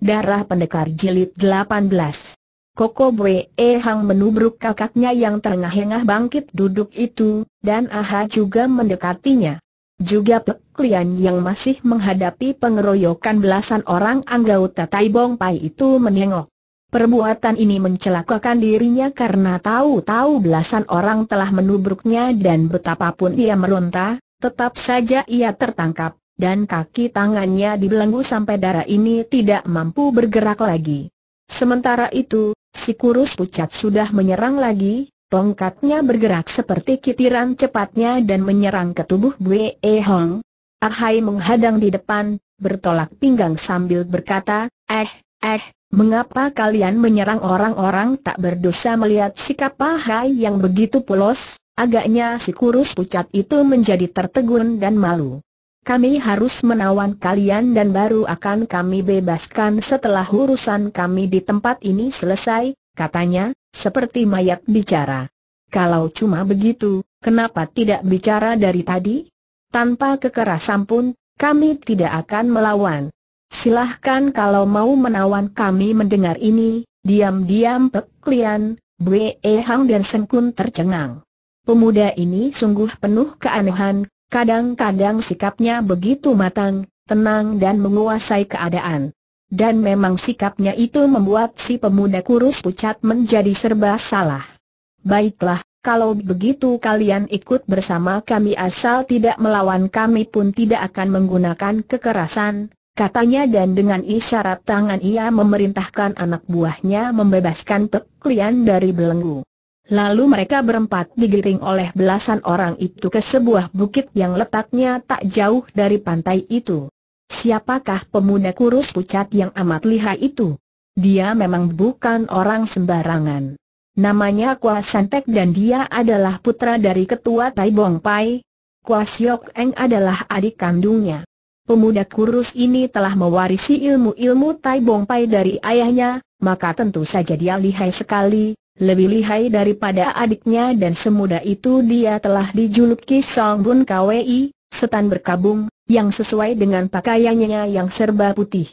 Darah Pendekar Jilid 18 Koko Bwe Hang menubruk kakaknya yang terengah-engah bangkit duduk itu, dan Aha juga mendekatinya. Juga peklian yang masih menghadapi pengeroyokan belasan orang anggota Taibong Pai itu menengok. Perbuatan ini mencelakakan dirinya karena tahu-tahu belasan orang telah menubruknya dan betapapun ia meronta, tetap saja ia tertangkap dan kaki tangannya dibelenggu sampai darah ini tidak mampu bergerak lagi. Sementara itu, si kurus pucat sudah menyerang lagi, tongkatnya bergerak seperti kitiran cepatnya dan menyerang ke tubuh Bwe Hong. Ahai menghadang di depan, bertolak pinggang sambil berkata, eh, eh, mengapa kalian menyerang orang-orang tak berdosa melihat sikap Pahai yang begitu polos? Agaknya si kurus pucat itu menjadi tertegun dan malu kami harus menawan kalian dan baru akan kami bebaskan setelah urusan kami di tempat ini selesai, katanya, seperti mayat bicara. Kalau cuma begitu, kenapa tidak bicara dari tadi? Tanpa kekerasan pun, kami tidak akan melawan. Silahkan kalau mau menawan kami mendengar ini, diam-diam peklian, Bwe Hang dan Sengkun tercengang. Pemuda ini sungguh penuh keanehan, Kadang-kadang sikapnya begitu matang, tenang dan menguasai keadaan. Dan memang sikapnya itu membuat si pemuda kurus pucat menjadi serba salah. Baiklah, kalau begitu kalian ikut bersama kami asal tidak melawan kami pun tidak akan menggunakan kekerasan, katanya dan dengan isyarat tangan ia memerintahkan anak buahnya membebaskan Pek dari belenggu. Lalu mereka berempat digiring oleh belasan orang itu ke sebuah bukit yang letaknya tak jauh dari pantai itu. Siapakah pemuda kurus pucat yang amat lihai itu? Dia memang bukan orang sembarangan. Namanya Kwa Santek dan dia adalah putra dari ketua Tai Bong Pai. Kwa Siok Eng adalah adik kandungnya. Pemuda kurus ini telah mewarisi ilmu-ilmu Tai Bong Pai dari ayahnya, maka tentu saja dia lihai sekali, lebih lihai daripada adiknya dan semuda itu dia telah dijuluki Song Bun Kwi, setan berkabung, yang sesuai dengan pakaiannya yang serba putih.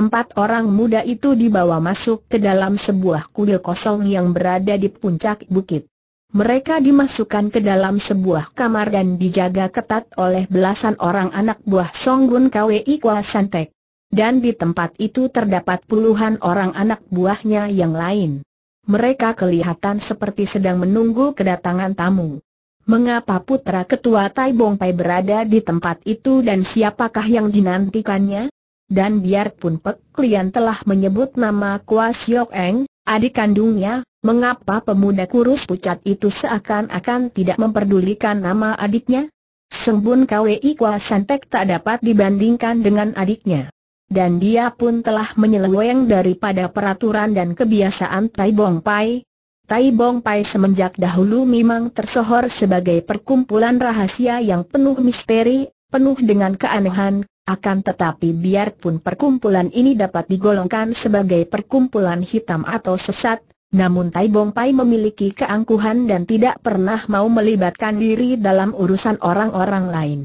Empat orang muda itu dibawa masuk ke dalam sebuah kuil kosong yang berada di puncak bukit. Mereka dimasukkan ke dalam sebuah kamar dan dijaga ketat oleh belasan orang anak buah Songgun KWI Kwa Santek. Dan di tempat itu terdapat puluhan orang anak buahnya yang lain mereka kelihatan seperti sedang menunggu kedatangan tamu. Mengapa putra ketua Tai Bong Pai berada di tempat itu dan siapakah yang dinantikannya? Dan biarpun Pek Lian telah menyebut nama Kwa Siok Eng, adik kandungnya, mengapa pemuda kurus pucat itu seakan-akan tidak memperdulikan nama adiknya? Sembun Kwei Kwa Santek tak dapat dibandingkan dengan adiknya dan dia pun telah menyeleweng daripada peraturan dan kebiasaan Tai Bong Pai. Tai Bong Pai semenjak dahulu memang tersohor sebagai perkumpulan rahasia yang penuh misteri, penuh dengan keanehan, akan tetapi biarpun perkumpulan ini dapat digolongkan sebagai perkumpulan hitam atau sesat, namun Tai Bong Pai memiliki keangkuhan dan tidak pernah mau melibatkan diri dalam urusan orang-orang lain.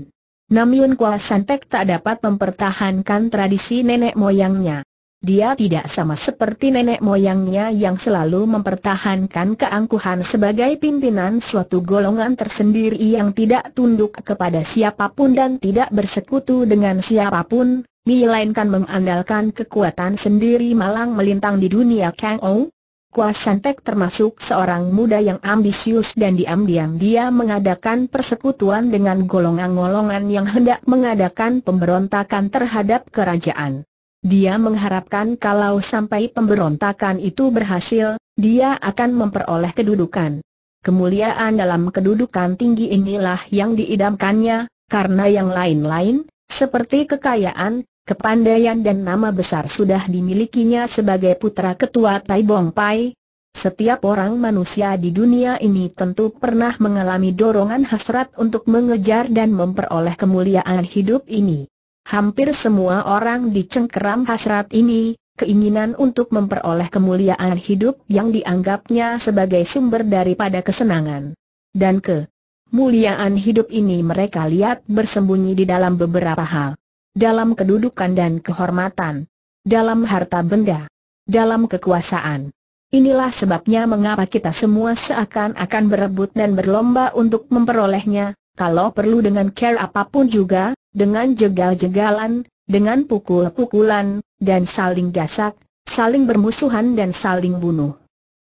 Namun Kua Santek tak dapat mempertahankan tradisi nenek moyangnya. Dia tidak sama seperti nenek moyangnya yang selalu mempertahankan keangkuhan sebagai pimpinan suatu golongan tersendiri yang tidak tunduk kepada siapapun dan tidak bersekutu dengan siapapun, melainkan mengandalkan kekuatan sendiri malang melintang di dunia Kang Ou. Kua Santek termasuk seorang muda yang ambisius dan diam-diam dia mengadakan persekutuan dengan golongan-golongan yang hendak mengadakan pemberontakan terhadap kerajaan. Dia mengharapkan kalau sampai pemberontakan itu berhasil, dia akan memperoleh kedudukan. Kemuliaan dalam kedudukan tinggi inilah yang diidamkannya, karena yang lain-lain, seperti kekayaan, Kepandaian dan nama besar sudah dimilikinya sebagai putra ketua Tai Bong Pai. Setiap orang manusia di dunia ini tentu pernah mengalami dorongan hasrat untuk mengejar dan memperoleh kemuliaan hidup ini. Hampir semua orang dicengkeram hasrat ini, keinginan untuk memperoleh kemuliaan hidup yang dianggapnya sebagai sumber daripada kesenangan. Dan kemuliaan hidup ini mereka lihat bersembunyi di dalam beberapa hal dalam kedudukan dan kehormatan, dalam harta benda, dalam kekuasaan. Inilah sebabnya mengapa kita semua seakan-akan berebut dan berlomba untuk memperolehnya, kalau perlu dengan care apapun juga, dengan jegal-jegalan, dengan pukul-pukulan, dan saling gasak, saling bermusuhan dan saling bunuh.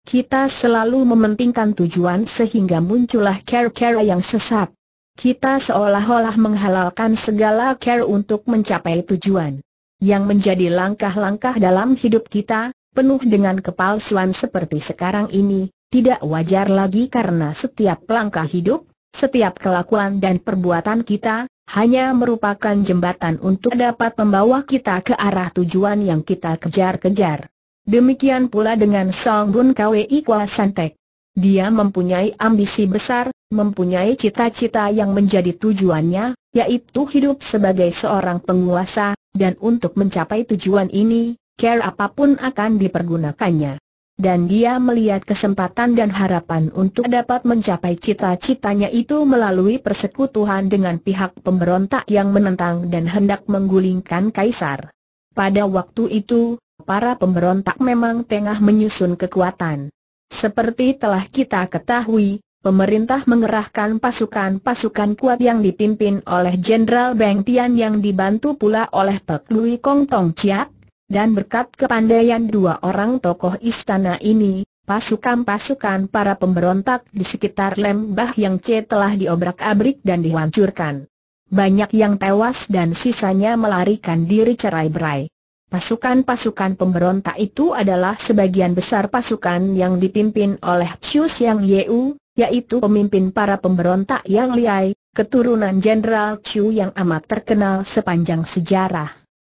Kita selalu mementingkan tujuan sehingga muncullah care-care yang sesat, kita seolah-olah menghalalkan segala care untuk mencapai tujuan. Yang menjadi langkah-langkah dalam hidup kita, penuh dengan kepalsuan seperti sekarang ini, tidak wajar lagi karena setiap langkah hidup, setiap kelakuan dan perbuatan kita, hanya merupakan jembatan untuk dapat membawa kita ke arah tujuan yang kita kejar-kejar. Demikian pula dengan Song Bun Kwei Kwa Santek. Dia mempunyai ambisi besar, mempunyai cita-cita yang menjadi tujuannya, yaitu hidup sebagai seorang penguasa, dan untuk mencapai tujuan ini, care apapun akan dipergunakannya. Dan dia melihat kesempatan dan harapan untuk dapat mencapai cita-citanya itu melalui persekutuan dengan pihak pemberontak yang menentang dan hendak menggulingkan kaisar. Pada waktu itu, para pemberontak memang tengah menyusun kekuatan. Seperti telah kita ketahui, pemerintah mengerahkan pasukan-pasukan kuat yang dipimpin oleh Jenderal Beng Tian yang dibantu pula oleh Pek Lui Kong Tong Chiak, dan berkat kepandaian dua orang tokoh istana ini, pasukan-pasukan para pemberontak di sekitar lembah yang C telah diobrak-abrik dan dihancurkan. Banyak yang tewas dan sisanya melarikan diri cerai-berai. Pasukan-pasukan pemberontak itu adalah sebagian besar pasukan yang dipimpin oleh Chiu Yang Yeu, yaitu pemimpin para pemberontak yang liai, keturunan Jenderal Chiu yang amat terkenal sepanjang sejarah.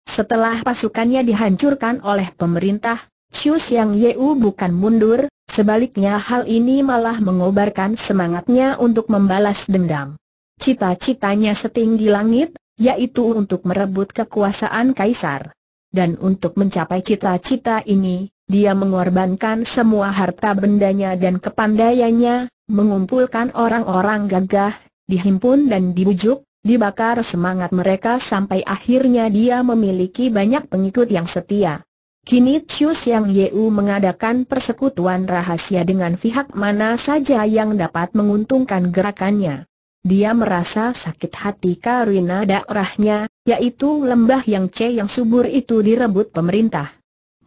Setelah pasukannya dihancurkan oleh pemerintah, Chiu Yang Yeu bukan mundur, sebaliknya hal ini malah mengobarkan semangatnya untuk membalas dendam. Cita-citanya setinggi langit, yaitu untuk merebut kekuasaan kaisar. Dan untuk mencapai cita-cita ini, dia mengorbankan semua harta bendanya dan kepandaiannya, mengumpulkan orang-orang gagah, dihimpun dan dibujuk, dibakar semangat mereka sampai akhirnya dia memiliki banyak pengikut yang setia. Kini Chius Yang Yeu mengadakan persekutuan rahasia dengan pihak mana saja yang dapat menguntungkan gerakannya. Dia merasa sakit hati karena daerahnya, yaitu lembah yang C yang subur itu direbut pemerintah.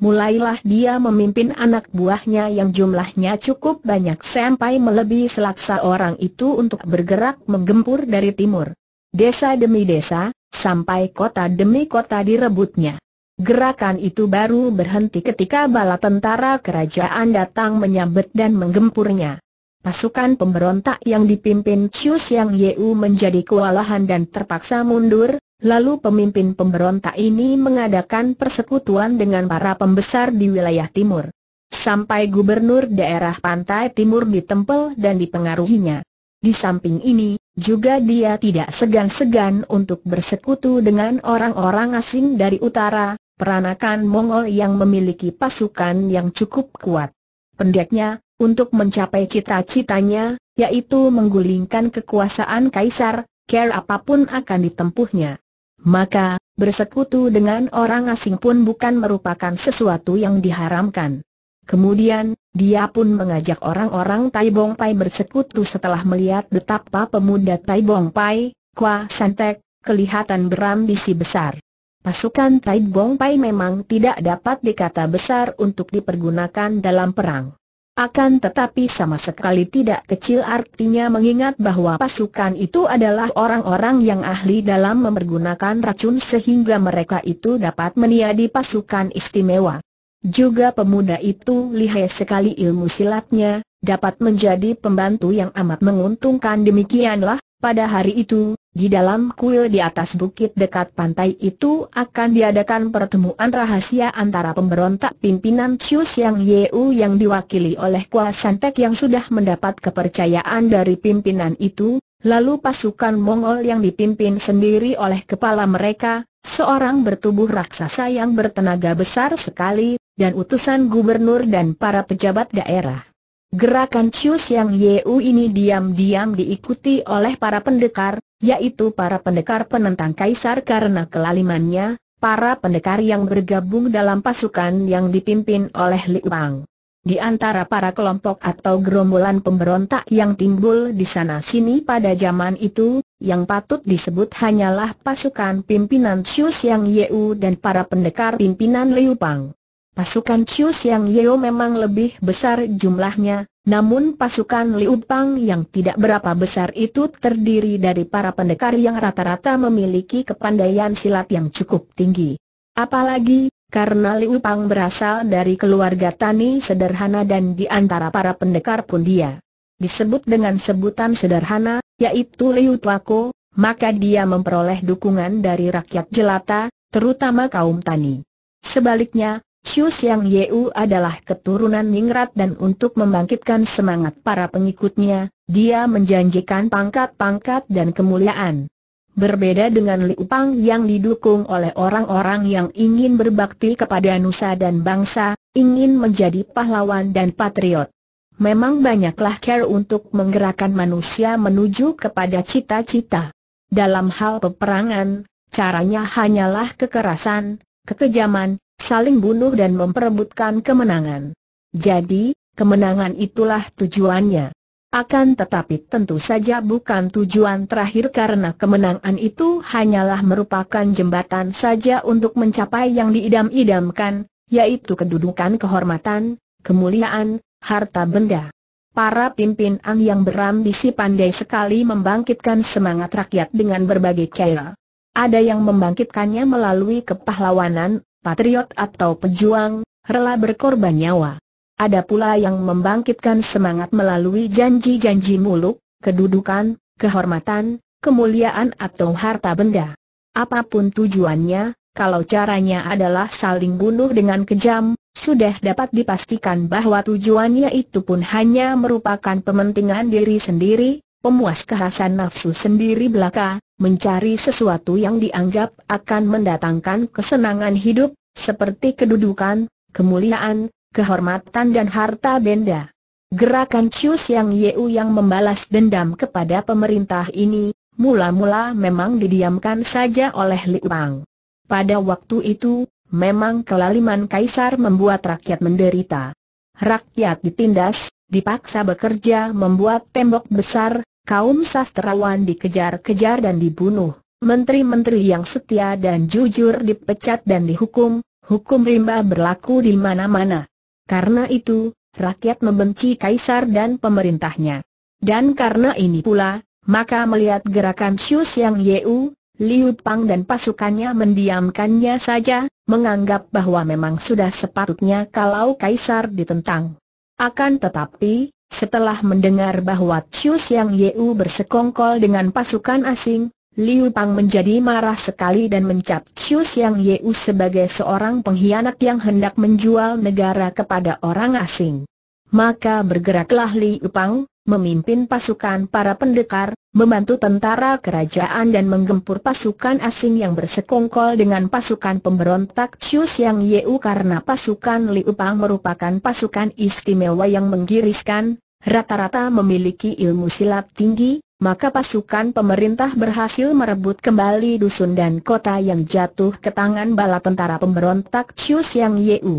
Mulailah dia memimpin anak buahnya yang jumlahnya cukup banyak sampai melebihi selaksa orang itu untuk bergerak menggempur dari timur. Desa demi desa, sampai kota demi kota direbutnya. Gerakan itu baru berhenti ketika bala tentara kerajaan datang menyambut dan menggempurnya. Pasukan pemberontak yang dipimpin Chius Yang Yeu menjadi kewalahan dan terpaksa mundur, Lalu pemimpin pemberontak ini mengadakan persekutuan dengan para pembesar di wilayah timur. Sampai gubernur daerah pantai timur ditempel dan dipengaruhinya. Di samping ini, juga dia tidak segan-segan untuk bersekutu dengan orang-orang asing dari utara, peranakan Mongol yang memiliki pasukan yang cukup kuat. Pendeknya, untuk mencapai cita-citanya, yaitu menggulingkan kekuasaan kaisar, care apapun akan ditempuhnya. Maka, bersekutu dengan orang asing pun bukan merupakan sesuatu yang diharamkan. Kemudian, dia pun mengajak orang-orang Tai Bong Pai bersekutu setelah melihat betapa pemuda Tai Bong Pai, Kwa Santek, kelihatan berambisi besar. Pasukan Tai Bong Pai memang tidak dapat dikata besar untuk dipergunakan dalam perang. Akan tetapi sama sekali tidak kecil artinya mengingat bahwa pasukan itu adalah orang-orang yang ahli dalam mempergunakan racun sehingga mereka itu dapat meniadi pasukan istimewa. Juga pemuda itu lihai sekali ilmu silatnya, dapat menjadi pembantu yang amat menguntungkan demikianlah, pada hari itu, di dalam kuil di atas bukit dekat pantai itu akan diadakan pertemuan rahasia antara pemberontak pimpinan Cius Yang Yeu yang diwakili oleh Kua Santek yang sudah mendapat kepercayaan dari pimpinan itu, lalu pasukan Mongol yang dipimpin sendiri oleh kepala mereka, seorang bertubuh raksasa yang bertenaga besar sekali, dan utusan gubernur dan para pejabat daerah. Gerakan Cius Yang Yeu ini diam-diam diikuti oleh para pendekar, yaitu para pendekar penentang kaisar karena kelalimannya, para pendekar yang bergabung dalam pasukan yang dipimpin oleh Li Wang. Di antara para kelompok atau gerombolan pemberontak yang timbul di sana-sini pada zaman itu, yang patut disebut hanyalah pasukan pimpinan Chiu Yang Yeu dan para pendekar pimpinan Liu Pang. Pasukan Chiu Yang Yeu memang lebih besar jumlahnya, namun pasukan Liu Pang yang tidak berapa besar itu terdiri dari para pendekar yang rata-rata memiliki kepandaian silat yang cukup tinggi. Apalagi, karena Liu Pang berasal dari keluarga tani sederhana dan di antara para pendekar pun dia disebut dengan sebutan sederhana, yaitu Liu Tuako, maka dia memperoleh dukungan dari rakyat jelata, terutama kaum tani. Sebaliknya, Chiu Siang Yeu adalah keturunan Ningrat dan untuk membangkitkan semangat para pengikutnya, dia menjanjikan pangkat-pangkat dan kemuliaan. Berbeda dengan Liu Pang yang didukung oleh orang-orang yang ingin berbakti kepada nusa dan bangsa, ingin menjadi pahlawan dan patriot. Memang banyaklah care untuk menggerakkan manusia menuju kepada cita-cita. Dalam hal peperangan, caranya hanyalah kekerasan, kekejaman, saling bunuh dan memperebutkan kemenangan. Jadi, kemenangan itulah tujuannya. Akan tetapi tentu saja bukan tujuan terakhir karena kemenangan itu hanyalah merupakan jembatan saja untuk mencapai yang diidam-idamkan, yaitu kedudukan kehormatan, kemuliaan, harta benda. Para pimpinan yang berambisi pandai sekali membangkitkan semangat rakyat dengan berbagai cara. Ada yang membangkitkannya melalui kepahlawanan, patriot atau pejuang, rela berkorban nyawa. Ada pula yang membangkitkan semangat melalui janji-janji muluk, kedudukan, kehormatan, kemuliaan atau harta benda. Apapun tujuannya, kalau caranya adalah saling bunuh dengan kejam, sudah dapat dipastikan bahwa tujuannya itu pun hanya merupakan pementingan diri sendiri, pemuas kehasan nafsu sendiri belaka, mencari sesuatu yang dianggap akan mendatangkan kesenangan hidup, seperti kedudukan, kemuliaan, kehormatan dan harta benda. Gerakan Cius Yang Yeu yang membalas dendam kepada pemerintah ini, mula-mula memang didiamkan saja oleh Liu Wang. Pada waktu itu, memang kelaliman Kaisar membuat rakyat menderita. Rakyat ditindas, dipaksa bekerja membuat tembok besar, kaum sastrawan dikejar-kejar dan dibunuh, menteri-menteri yang setia dan jujur dipecat dan dihukum, hukum rimba berlaku di mana-mana. Karena itu, rakyat membenci kaisar dan pemerintahnya. Dan karena ini pula, maka melihat gerakan Xu Yang Yeu, Liu Pang dan pasukannya mendiamkannya saja, menganggap bahwa memang sudah sepatutnya kalau kaisar ditentang. Akan tetapi, setelah mendengar bahwa Chiu Yang Yeu bersekongkol dengan pasukan asing, Liu Pang menjadi marah sekali dan mencap Chiu Yang Yeu sebagai seorang pengkhianat yang hendak menjual negara kepada orang asing. Maka bergeraklah Liu Pang, memimpin pasukan para pendekar, membantu tentara kerajaan dan menggempur pasukan asing yang bersekongkol dengan pasukan pemberontak Chiu Yang Yeu karena pasukan Liu merupakan pasukan istimewa yang menggiriskan, rata-rata memiliki ilmu silat tinggi, maka pasukan pemerintah berhasil merebut kembali dusun dan kota yang jatuh ke tangan bala tentara pemberontak Chiu Yang Yeu.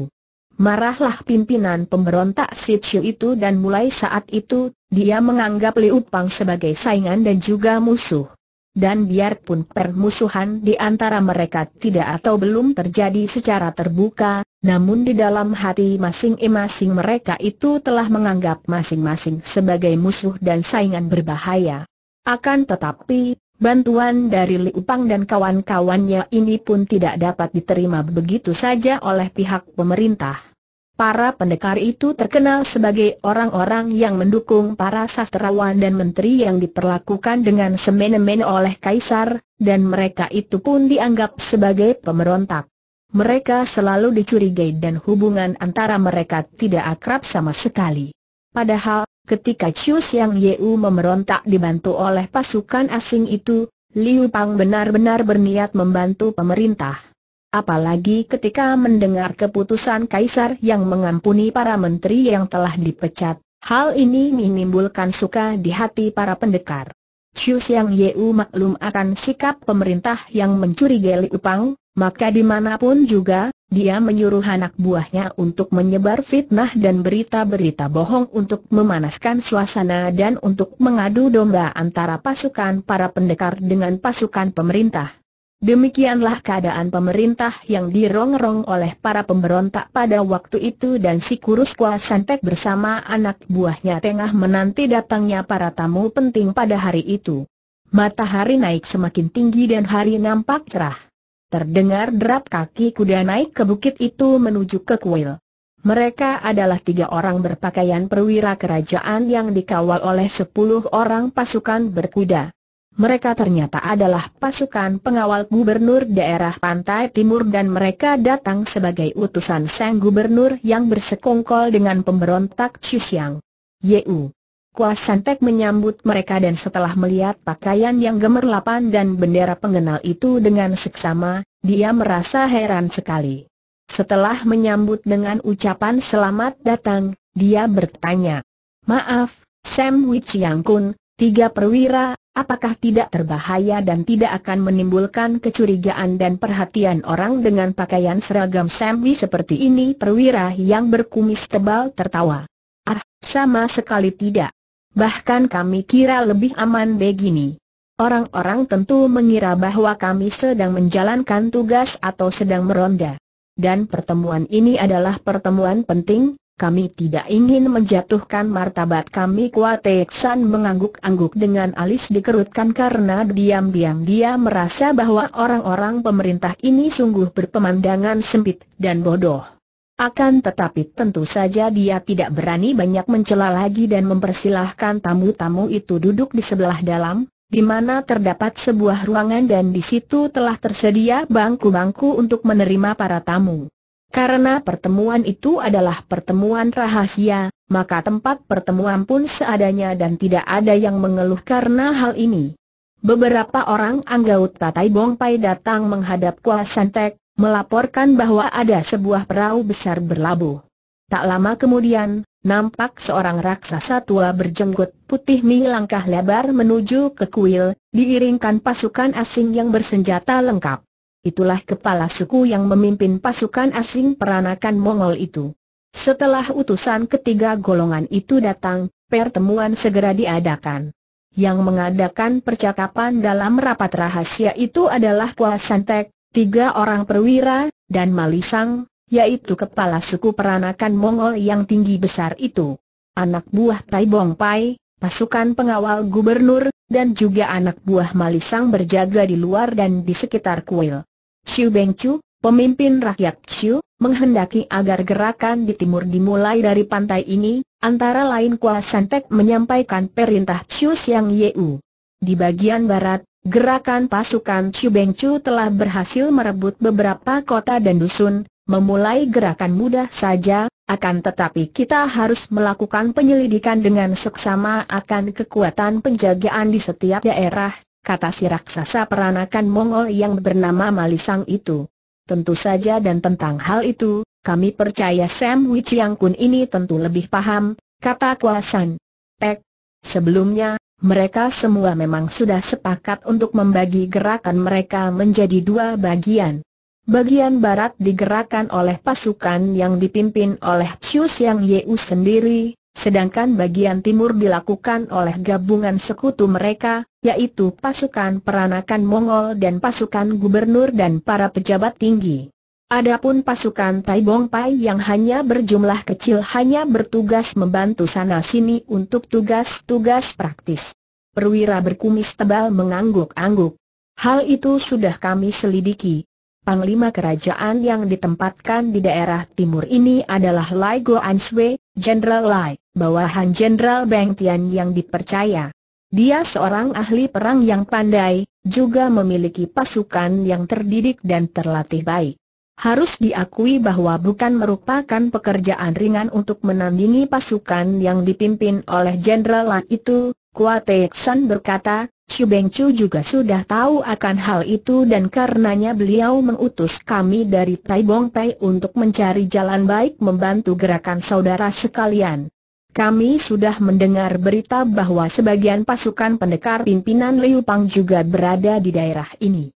Marahlah pimpinan pemberontak Sichu itu dan mulai saat itu, dia menganggap Liu Pang sebagai saingan dan juga musuh. Dan biarpun permusuhan di antara mereka tidak atau belum terjadi secara terbuka, namun di dalam hati masing-masing mereka itu telah menganggap masing-masing sebagai musuh dan saingan berbahaya. Akan tetapi, Bantuan dari Liupang dan kawan-kawannya ini pun tidak dapat diterima begitu saja oleh pihak pemerintah. Para pendekar itu terkenal sebagai orang-orang yang mendukung para sastrawan dan menteri yang diperlakukan dengan semena-mena oleh kaisar, dan mereka itu pun dianggap sebagai pemberontak. Mereka selalu dicurigai dan hubungan antara mereka tidak akrab sama sekali. Padahal, Ketika Chu Xiang Yeu memerontak dibantu oleh pasukan asing itu, Liu Pang benar-benar berniat membantu pemerintah. Apalagi ketika mendengar keputusan Kaisar yang mengampuni para menteri yang telah dipecat, hal ini menimbulkan suka di hati para pendekar. Chu Xiang Yeu maklum akan sikap pemerintah yang mencurigai Liu Pang, maka dimanapun juga, dia menyuruh anak buahnya untuk menyebar fitnah dan berita-berita bohong untuk memanaskan suasana dan untuk mengadu domba antara pasukan para pendekar dengan pasukan pemerintah. Demikianlah keadaan pemerintah yang dirongrong oleh para pemberontak pada waktu itu dan si kurus Kuasantek bersama anak buahnya tengah menanti datangnya para tamu penting pada hari itu. Matahari naik semakin tinggi dan hari nampak cerah. Terdengar derap kaki kuda naik ke bukit itu menuju ke kuil. Mereka adalah tiga orang berpakaian perwira kerajaan yang dikawal oleh sepuluh orang pasukan berkuda. Mereka ternyata adalah pasukan pengawal gubernur daerah pantai timur dan mereka datang sebagai utusan sang gubernur yang bersekongkol dengan pemberontak Chisiang. Yeu. Kuas Santek menyambut mereka dan setelah melihat pakaian yang gemerlapan dan bendera pengenal itu dengan seksama, dia merasa heran sekali. Setelah menyambut dengan ucapan selamat datang, dia bertanya, Maaf, Sam Wichiang Kun, tiga perwira, apakah tidak terbahaya dan tidak akan menimbulkan kecurigaan dan perhatian orang dengan pakaian seragam Sam seperti ini? Perwira yang berkumis tebal tertawa. Ah, sama sekali tidak. Bahkan kami kira lebih aman begini. Orang-orang tentu mengira bahwa kami sedang menjalankan tugas atau sedang meronda. Dan pertemuan ini adalah pertemuan penting, kami tidak ingin menjatuhkan martabat kami Kuateksan mengangguk-angguk dengan alis dikerutkan karena diam-diam dia merasa bahwa orang-orang pemerintah ini sungguh berpemandangan sempit dan bodoh. Akan tetapi tentu saja dia tidak berani banyak mencela lagi dan mempersilahkan tamu-tamu itu duduk di sebelah dalam, di mana terdapat sebuah ruangan dan di situ telah tersedia bangku-bangku untuk menerima para tamu. Karena pertemuan itu adalah pertemuan rahasia, maka tempat pertemuan pun seadanya dan tidak ada yang mengeluh karena hal ini. Beberapa orang anggota Tai Bong Pai datang menghadap kuasantek. Santek, melaporkan bahwa ada sebuah perahu besar berlabuh. Tak lama kemudian, nampak seorang raksasa tua berjenggot putih langkah lebar menuju ke kuil, diiringkan pasukan asing yang bersenjata lengkap. Itulah kepala suku yang memimpin pasukan asing peranakan Mongol itu. Setelah utusan ketiga golongan itu datang, pertemuan segera diadakan. Yang mengadakan percakapan dalam rapat rahasia itu adalah Kua Santek, tiga orang perwira, dan Malisang, yaitu kepala suku peranakan Mongol yang tinggi besar itu. Anak buah Tai Bong Pai, pasukan pengawal gubernur, dan juga anak buah Malisang berjaga di luar dan di sekitar kuil. Xiu Beng Chu, pemimpin rakyat Xiu, menghendaki agar gerakan di timur dimulai dari pantai ini, antara lain Kua Santek menyampaikan perintah Xiu Xiang Yeu. Di bagian barat, Gerakan pasukan Chu telah berhasil merebut beberapa kota dan dusun, memulai gerakan mudah saja, akan tetapi kita harus melakukan penyelidikan dengan seksama akan kekuatan penjagaan di setiap daerah, kata si raksasa peranakan Mongol yang bernama Malisang itu. Tentu saja dan tentang hal itu, kami percaya Sam Wichiang yang Kun ini tentu lebih paham, kata Kuasan. Pek, sebelumnya, mereka semua memang sudah sepakat untuk membagi gerakan mereka menjadi dua bagian. Bagian barat digerakkan oleh pasukan yang dipimpin oleh Chiu Yang Yeu sendiri, sedangkan bagian timur dilakukan oleh gabungan sekutu mereka, yaitu pasukan peranakan Mongol dan pasukan gubernur dan para pejabat tinggi. Adapun pasukan Tai Bong Pai yang hanya berjumlah kecil hanya bertugas membantu sana-sini untuk tugas-tugas praktis. Perwira berkumis tebal mengangguk-angguk. Hal itu sudah kami selidiki. Panglima kerajaan yang ditempatkan di daerah timur ini adalah Lai Go Sui, Jenderal Lai, bawahan Jenderal Beng Tian yang dipercaya. Dia seorang ahli perang yang pandai, juga memiliki pasukan yang terdidik dan terlatih baik. Harus diakui bahwa bukan merupakan pekerjaan ringan untuk menandingi pasukan yang dipimpin oleh jenderal Lan itu, Kuate San berkata, Chu Beng Chu juga sudah tahu akan hal itu dan karenanya beliau mengutus kami dari Tai Bong Tai untuk mencari jalan baik membantu gerakan saudara sekalian. Kami sudah mendengar berita bahwa sebagian pasukan pendekar pimpinan Liu Pang juga berada di daerah ini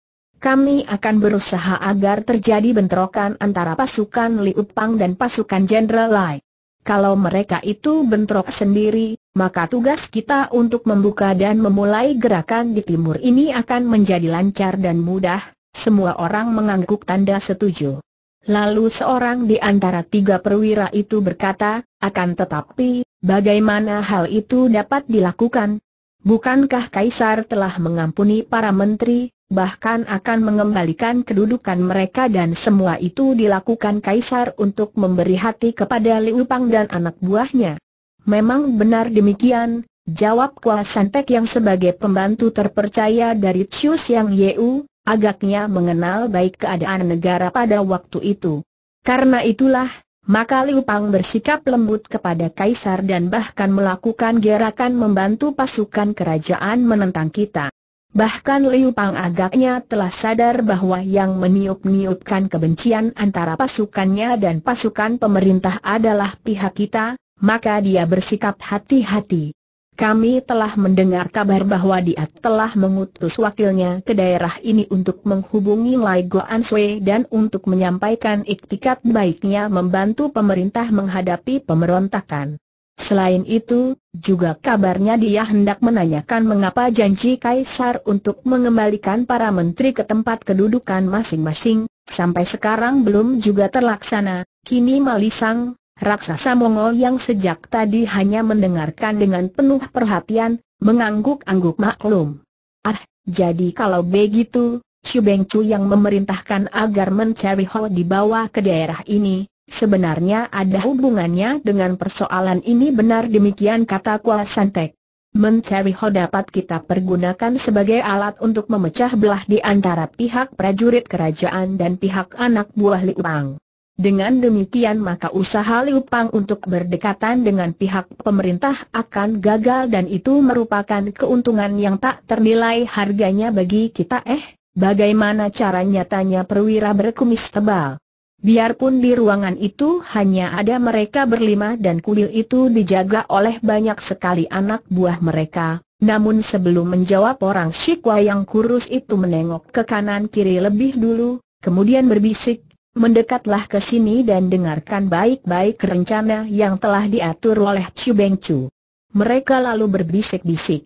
kami akan berusaha agar terjadi bentrokan antara pasukan Liu Pang dan pasukan Jenderal Lai. Kalau mereka itu bentrok sendiri, maka tugas kita untuk membuka dan memulai gerakan di timur ini akan menjadi lancar dan mudah, semua orang mengangguk tanda setuju. Lalu seorang di antara tiga perwira itu berkata, akan tetapi, bagaimana hal itu dapat dilakukan? Bukankah Kaisar telah mengampuni para menteri, bahkan akan mengembalikan kedudukan mereka dan semua itu dilakukan Kaisar untuk memberi hati kepada Liu Pang dan anak buahnya. Memang benar demikian, jawab Kua Pek yang sebagai pembantu terpercaya dari Chiu Yang Yeu, agaknya mengenal baik keadaan negara pada waktu itu. Karena itulah, maka Liu Pang bersikap lembut kepada Kaisar dan bahkan melakukan gerakan membantu pasukan kerajaan menentang kita. Bahkan Liu Pang agaknya telah sadar bahwa yang meniup-niupkan kebencian antara pasukannya dan pasukan pemerintah adalah pihak kita, maka dia bersikap hati-hati. Kami telah mendengar kabar bahwa dia telah mengutus wakilnya ke daerah ini untuk menghubungi Lai Goan Sui dan untuk menyampaikan iktikat baiknya membantu pemerintah menghadapi pemberontakan. Selain itu, juga kabarnya dia hendak menanyakan mengapa janji Kaisar untuk mengembalikan para menteri ke tempat kedudukan masing-masing, sampai sekarang belum juga terlaksana, kini Malisang, raksasa Mongol yang sejak tadi hanya mendengarkan dengan penuh perhatian, mengangguk-angguk maklum. Ah, jadi kalau begitu, Chu Beng Chu yang memerintahkan agar mencari di bawah ke daerah ini, Sebenarnya ada hubungannya dengan persoalan ini benar demikian kata Kuah Santek. Mencari ho dapat kita pergunakan sebagai alat untuk memecah belah di antara pihak prajurit kerajaan dan pihak anak buah Liupang. Dengan demikian maka usaha Liupang untuk berdekatan dengan pihak pemerintah akan gagal dan itu merupakan keuntungan yang tak ternilai harganya bagi kita eh, bagaimana caranya tanya perwira berkumis tebal. Biarpun di ruangan itu hanya ada mereka berlima dan kuil itu dijaga oleh banyak sekali anak buah mereka, namun sebelum menjawab orang Shikwa yang kurus itu menengok ke kanan kiri lebih dulu, kemudian berbisik, mendekatlah ke sini dan dengarkan baik-baik rencana yang telah diatur oleh Chu Beng Chu. Mereka lalu berbisik-bisik.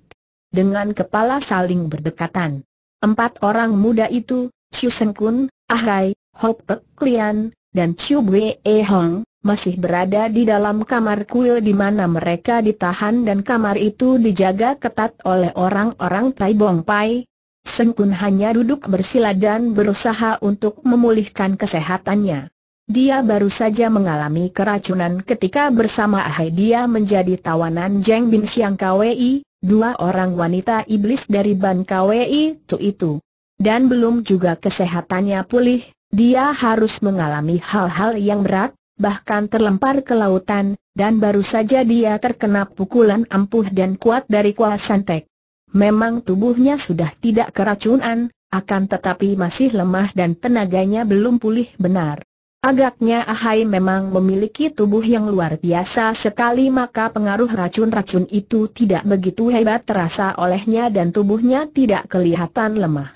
Dengan kepala saling berdekatan. Empat orang muda itu, Chu Ah Ahai, Ho Pek Lian, dan Chiu Bwe e Hong, masih berada di dalam kamar kuil di mana mereka ditahan dan kamar itu dijaga ketat oleh orang-orang Tai Bong Pai. Sengkun hanya duduk bersila dan berusaha untuk memulihkan kesehatannya. Dia baru saja mengalami keracunan ketika bersama Ahai dia menjadi tawanan Jeng Bin Siang KWI, dua orang wanita iblis dari Ban KWI itu. Dan belum juga kesehatannya pulih, dia harus mengalami hal-hal yang berat, bahkan terlempar ke lautan, dan baru saja dia terkena pukulan ampuh dan kuat dari kuasan tek. Memang tubuhnya sudah tidak keracunan, akan tetapi masih lemah dan tenaganya belum pulih benar. Agaknya Ahai memang memiliki tubuh yang luar biasa sekali maka pengaruh racun-racun itu tidak begitu hebat terasa olehnya dan tubuhnya tidak kelihatan lemah.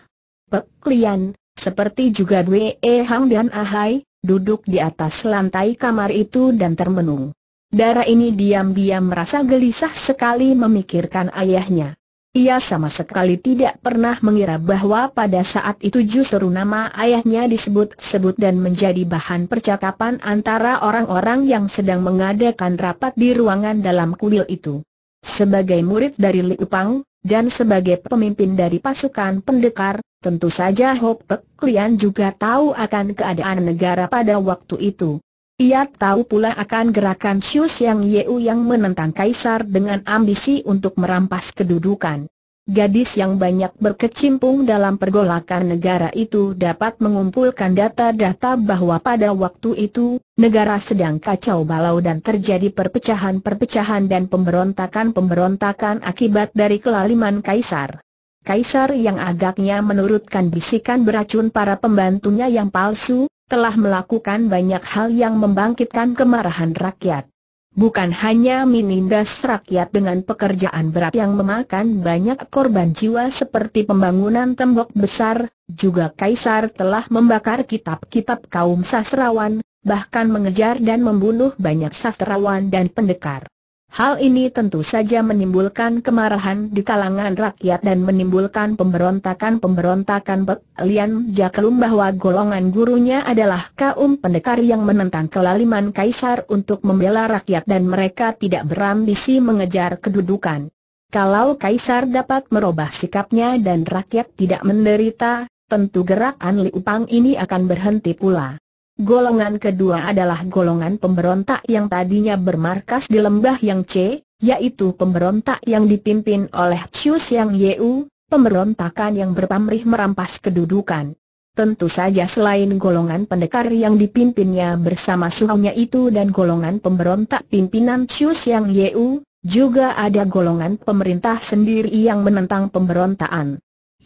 Peklian, seperti juga E Hang dan Ahai, duduk di atas lantai kamar itu dan termenung. Dara ini diam-diam merasa gelisah sekali memikirkan ayahnya. Ia sama sekali tidak pernah mengira bahwa pada saat itu justru nama ayahnya disebut-sebut dan menjadi bahan percakapan antara orang-orang yang sedang mengadakan rapat di ruangan dalam kuil itu. Sebagai murid dari Liu Pang, dan sebagai pemimpin dari pasukan pendekar, Tentu saja Hopek, Pek juga tahu akan keadaan negara pada waktu itu. Ia tahu pula akan gerakan Sius Yang Yeu yang menentang Kaisar dengan ambisi untuk merampas kedudukan. Gadis yang banyak berkecimpung dalam pergolakan negara itu dapat mengumpulkan data-data bahwa pada waktu itu, negara sedang kacau balau dan terjadi perpecahan-perpecahan dan pemberontakan-pemberontakan akibat dari kelaliman Kaisar. Kaisar yang agaknya menurutkan bisikan beracun para pembantunya yang palsu, telah melakukan banyak hal yang membangkitkan kemarahan rakyat. Bukan hanya menindas rakyat dengan pekerjaan berat yang memakan banyak korban jiwa seperti pembangunan tembok besar, juga Kaisar telah membakar kitab-kitab kaum sastrawan, bahkan mengejar dan membunuh banyak sastrawan dan pendekar. Hal ini tentu saja menimbulkan kemarahan di kalangan rakyat dan menimbulkan pemberontakan-pemberontakan Lian Jaklum bahwa golongan gurunya adalah kaum pendekar yang menentang kelaliman kaisar untuk membela rakyat dan mereka tidak berambisi mengejar kedudukan. Kalau kaisar dapat merubah sikapnya dan rakyat tidak menderita, tentu gerakan Liupang ini akan berhenti pula. Golongan kedua adalah golongan pemberontak yang tadinya bermarkas di lembah yang C, yaitu pemberontak yang dipimpin oleh Cius Yang Yeu, pemberontakan yang berpamrih merampas kedudukan. Tentu saja selain golongan pendekar yang dipimpinnya bersama suhunya itu dan golongan pemberontak pimpinan Cius Yang Yeu, juga ada golongan pemerintah sendiri yang menentang pemberontaan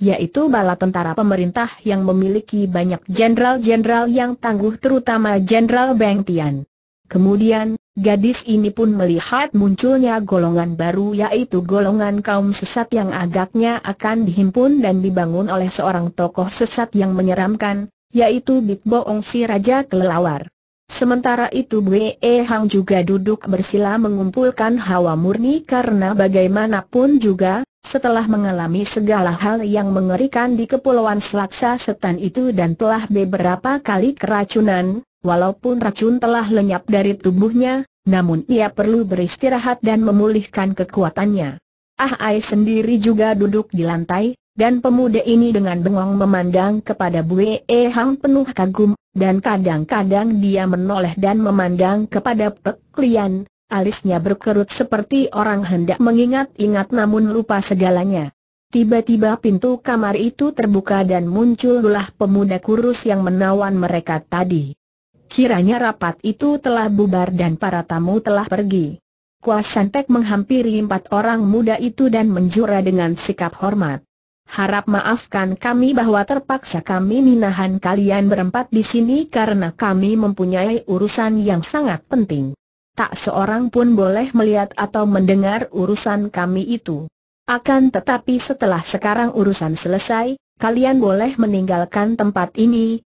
yaitu bala tentara pemerintah yang memiliki banyak jenderal-jenderal yang tangguh terutama Jenderal Beng Tian. Kemudian, gadis ini pun melihat munculnya golongan baru yaitu golongan kaum sesat yang agaknya akan dihimpun dan dibangun oleh seorang tokoh sesat yang menyeramkan, yaitu Bik Boong si Raja Kelelawar. Sementara itu Bwe Hang juga duduk bersila mengumpulkan hawa murni karena bagaimanapun juga, setelah mengalami segala hal yang mengerikan di Kepulauan Selaksa setan itu dan telah beberapa kali keracunan, walaupun racun telah lenyap dari tubuhnya, namun ia perlu beristirahat dan memulihkan kekuatannya. Ah Ai sendiri juga duduk di lantai, dan pemuda ini dengan bengong memandang kepada Bue e Hang penuh kagum, dan kadang-kadang dia menoleh dan memandang kepada Pek Lian, Alisnya berkerut seperti orang hendak mengingat-ingat namun lupa segalanya. Tiba-tiba pintu kamar itu terbuka dan muncullah pemuda kurus yang menawan mereka tadi. Kiranya rapat itu telah bubar dan para tamu telah pergi. Kuasantek menghampiri empat orang muda itu dan menjura dengan sikap hormat. Harap maafkan kami bahwa terpaksa kami menahan kalian berempat di sini karena kami mempunyai urusan yang sangat penting tak seorang pun boleh melihat atau mendengar urusan kami itu. Akan tetapi setelah sekarang urusan selesai, kalian boleh meninggalkan tempat ini,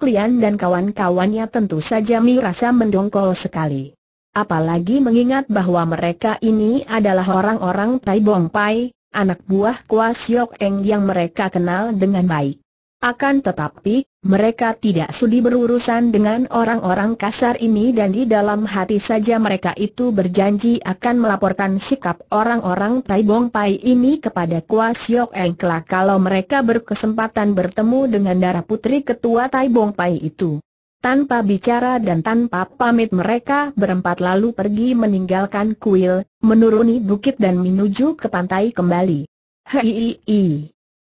Kalian dan kawan-kawannya tentu saja merasa mendongkol sekali. Apalagi mengingat bahwa mereka ini adalah orang-orang Tai Bong Pai, anak buah Kwa Siok Eng yang mereka kenal dengan baik. Akan tetapi, mereka tidak sudi berurusan dengan orang-orang kasar ini dan di dalam hati saja mereka itu berjanji akan melaporkan sikap orang-orang Tai Bong Pai ini kepada Kua Siok Eng kelak kalau mereka berkesempatan bertemu dengan darah putri ketua Tai Bong Pai itu. Tanpa bicara dan tanpa pamit mereka berempat lalu pergi meninggalkan kuil, menuruni bukit dan menuju ke pantai kembali. Hei,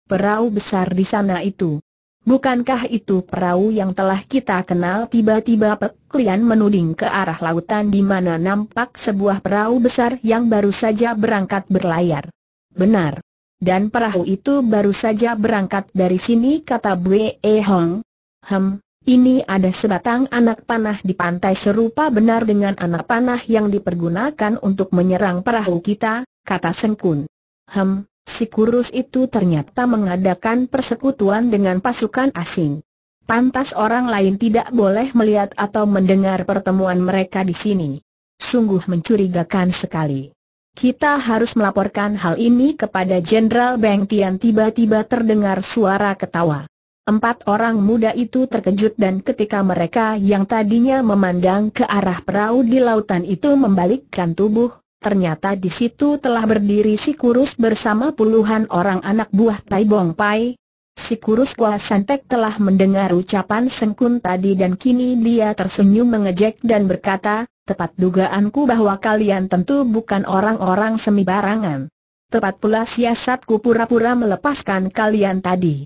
Perahu besar di sana itu. Bukankah itu perahu yang telah kita kenal tiba-tiba Pek Lian menuding ke arah lautan di mana nampak sebuah perahu besar yang baru saja berangkat berlayar. Benar. Dan perahu itu baru saja berangkat dari sini kata Bwe e Hong. Hem, ini ada sebatang anak panah di pantai serupa benar dengan anak panah yang dipergunakan untuk menyerang perahu kita, kata Sengkun. Hem, si kurus itu ternyata mengadakan persekutuan dengan pasukan asing. Pantas orang lain tidak boleh melihat atau mendengar pertemuan mereka di sini. Sungguh mencurigakan sekali. Kita harus melaporkan hal ini kepada Jenderal Beng Tian tiba-tiba terdengar suara ketawa. Empat orang muda itu terkejut dan ketika mereka yang tadinya memandang ke arah perahu di lautan itu membalikkan tubuh, ternyata di situ telah berdiri si kurus bersama puluhan orang anak buah Tai Bong Pai. Si kurus Kua Santek telah mendengar ucapan Sengkun tadi dan kini dia tersenyum mengejek dan berkata, Tepat dugaanku bahwa kalian tentu bukan orang-orang semi Tepat pula siasatku pura-pura melepaskan kalian tadi.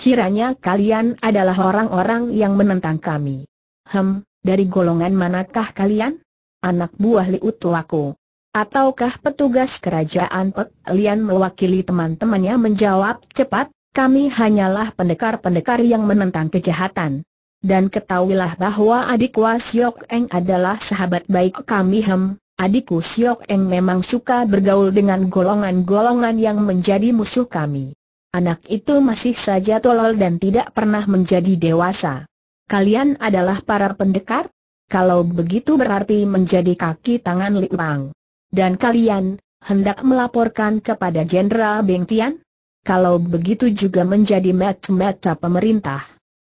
Kiranya kalian adalah orang-orang yang menentang kami. Hem, dari golongan manakah kalian? Anak buah liut tuaku. Ataukah petugas kerajaan Pek Lian mewakili teman-temannya menjawab cepat, kami hanyalah pendekar-pendekar yang menentang kejahatan. Dan ketahuilah bahwa adik Wasiok Eng adalah sahabat baik kami hem, adikku Siok Eng memang suka bergaul dengan golongan-golongan yang menjadi musuh kami. Anak itu masih saja tolol dan tidak pernah menjadi dewasa. Kalian adalah para pendekar? Kalau begitu berarti menjadi kaki tangan Lipang. Dan kalian, hendak melaporkan kepada Jenderal Beng Tian? Kalau begitu juga menjadi mata-mata pemerintah.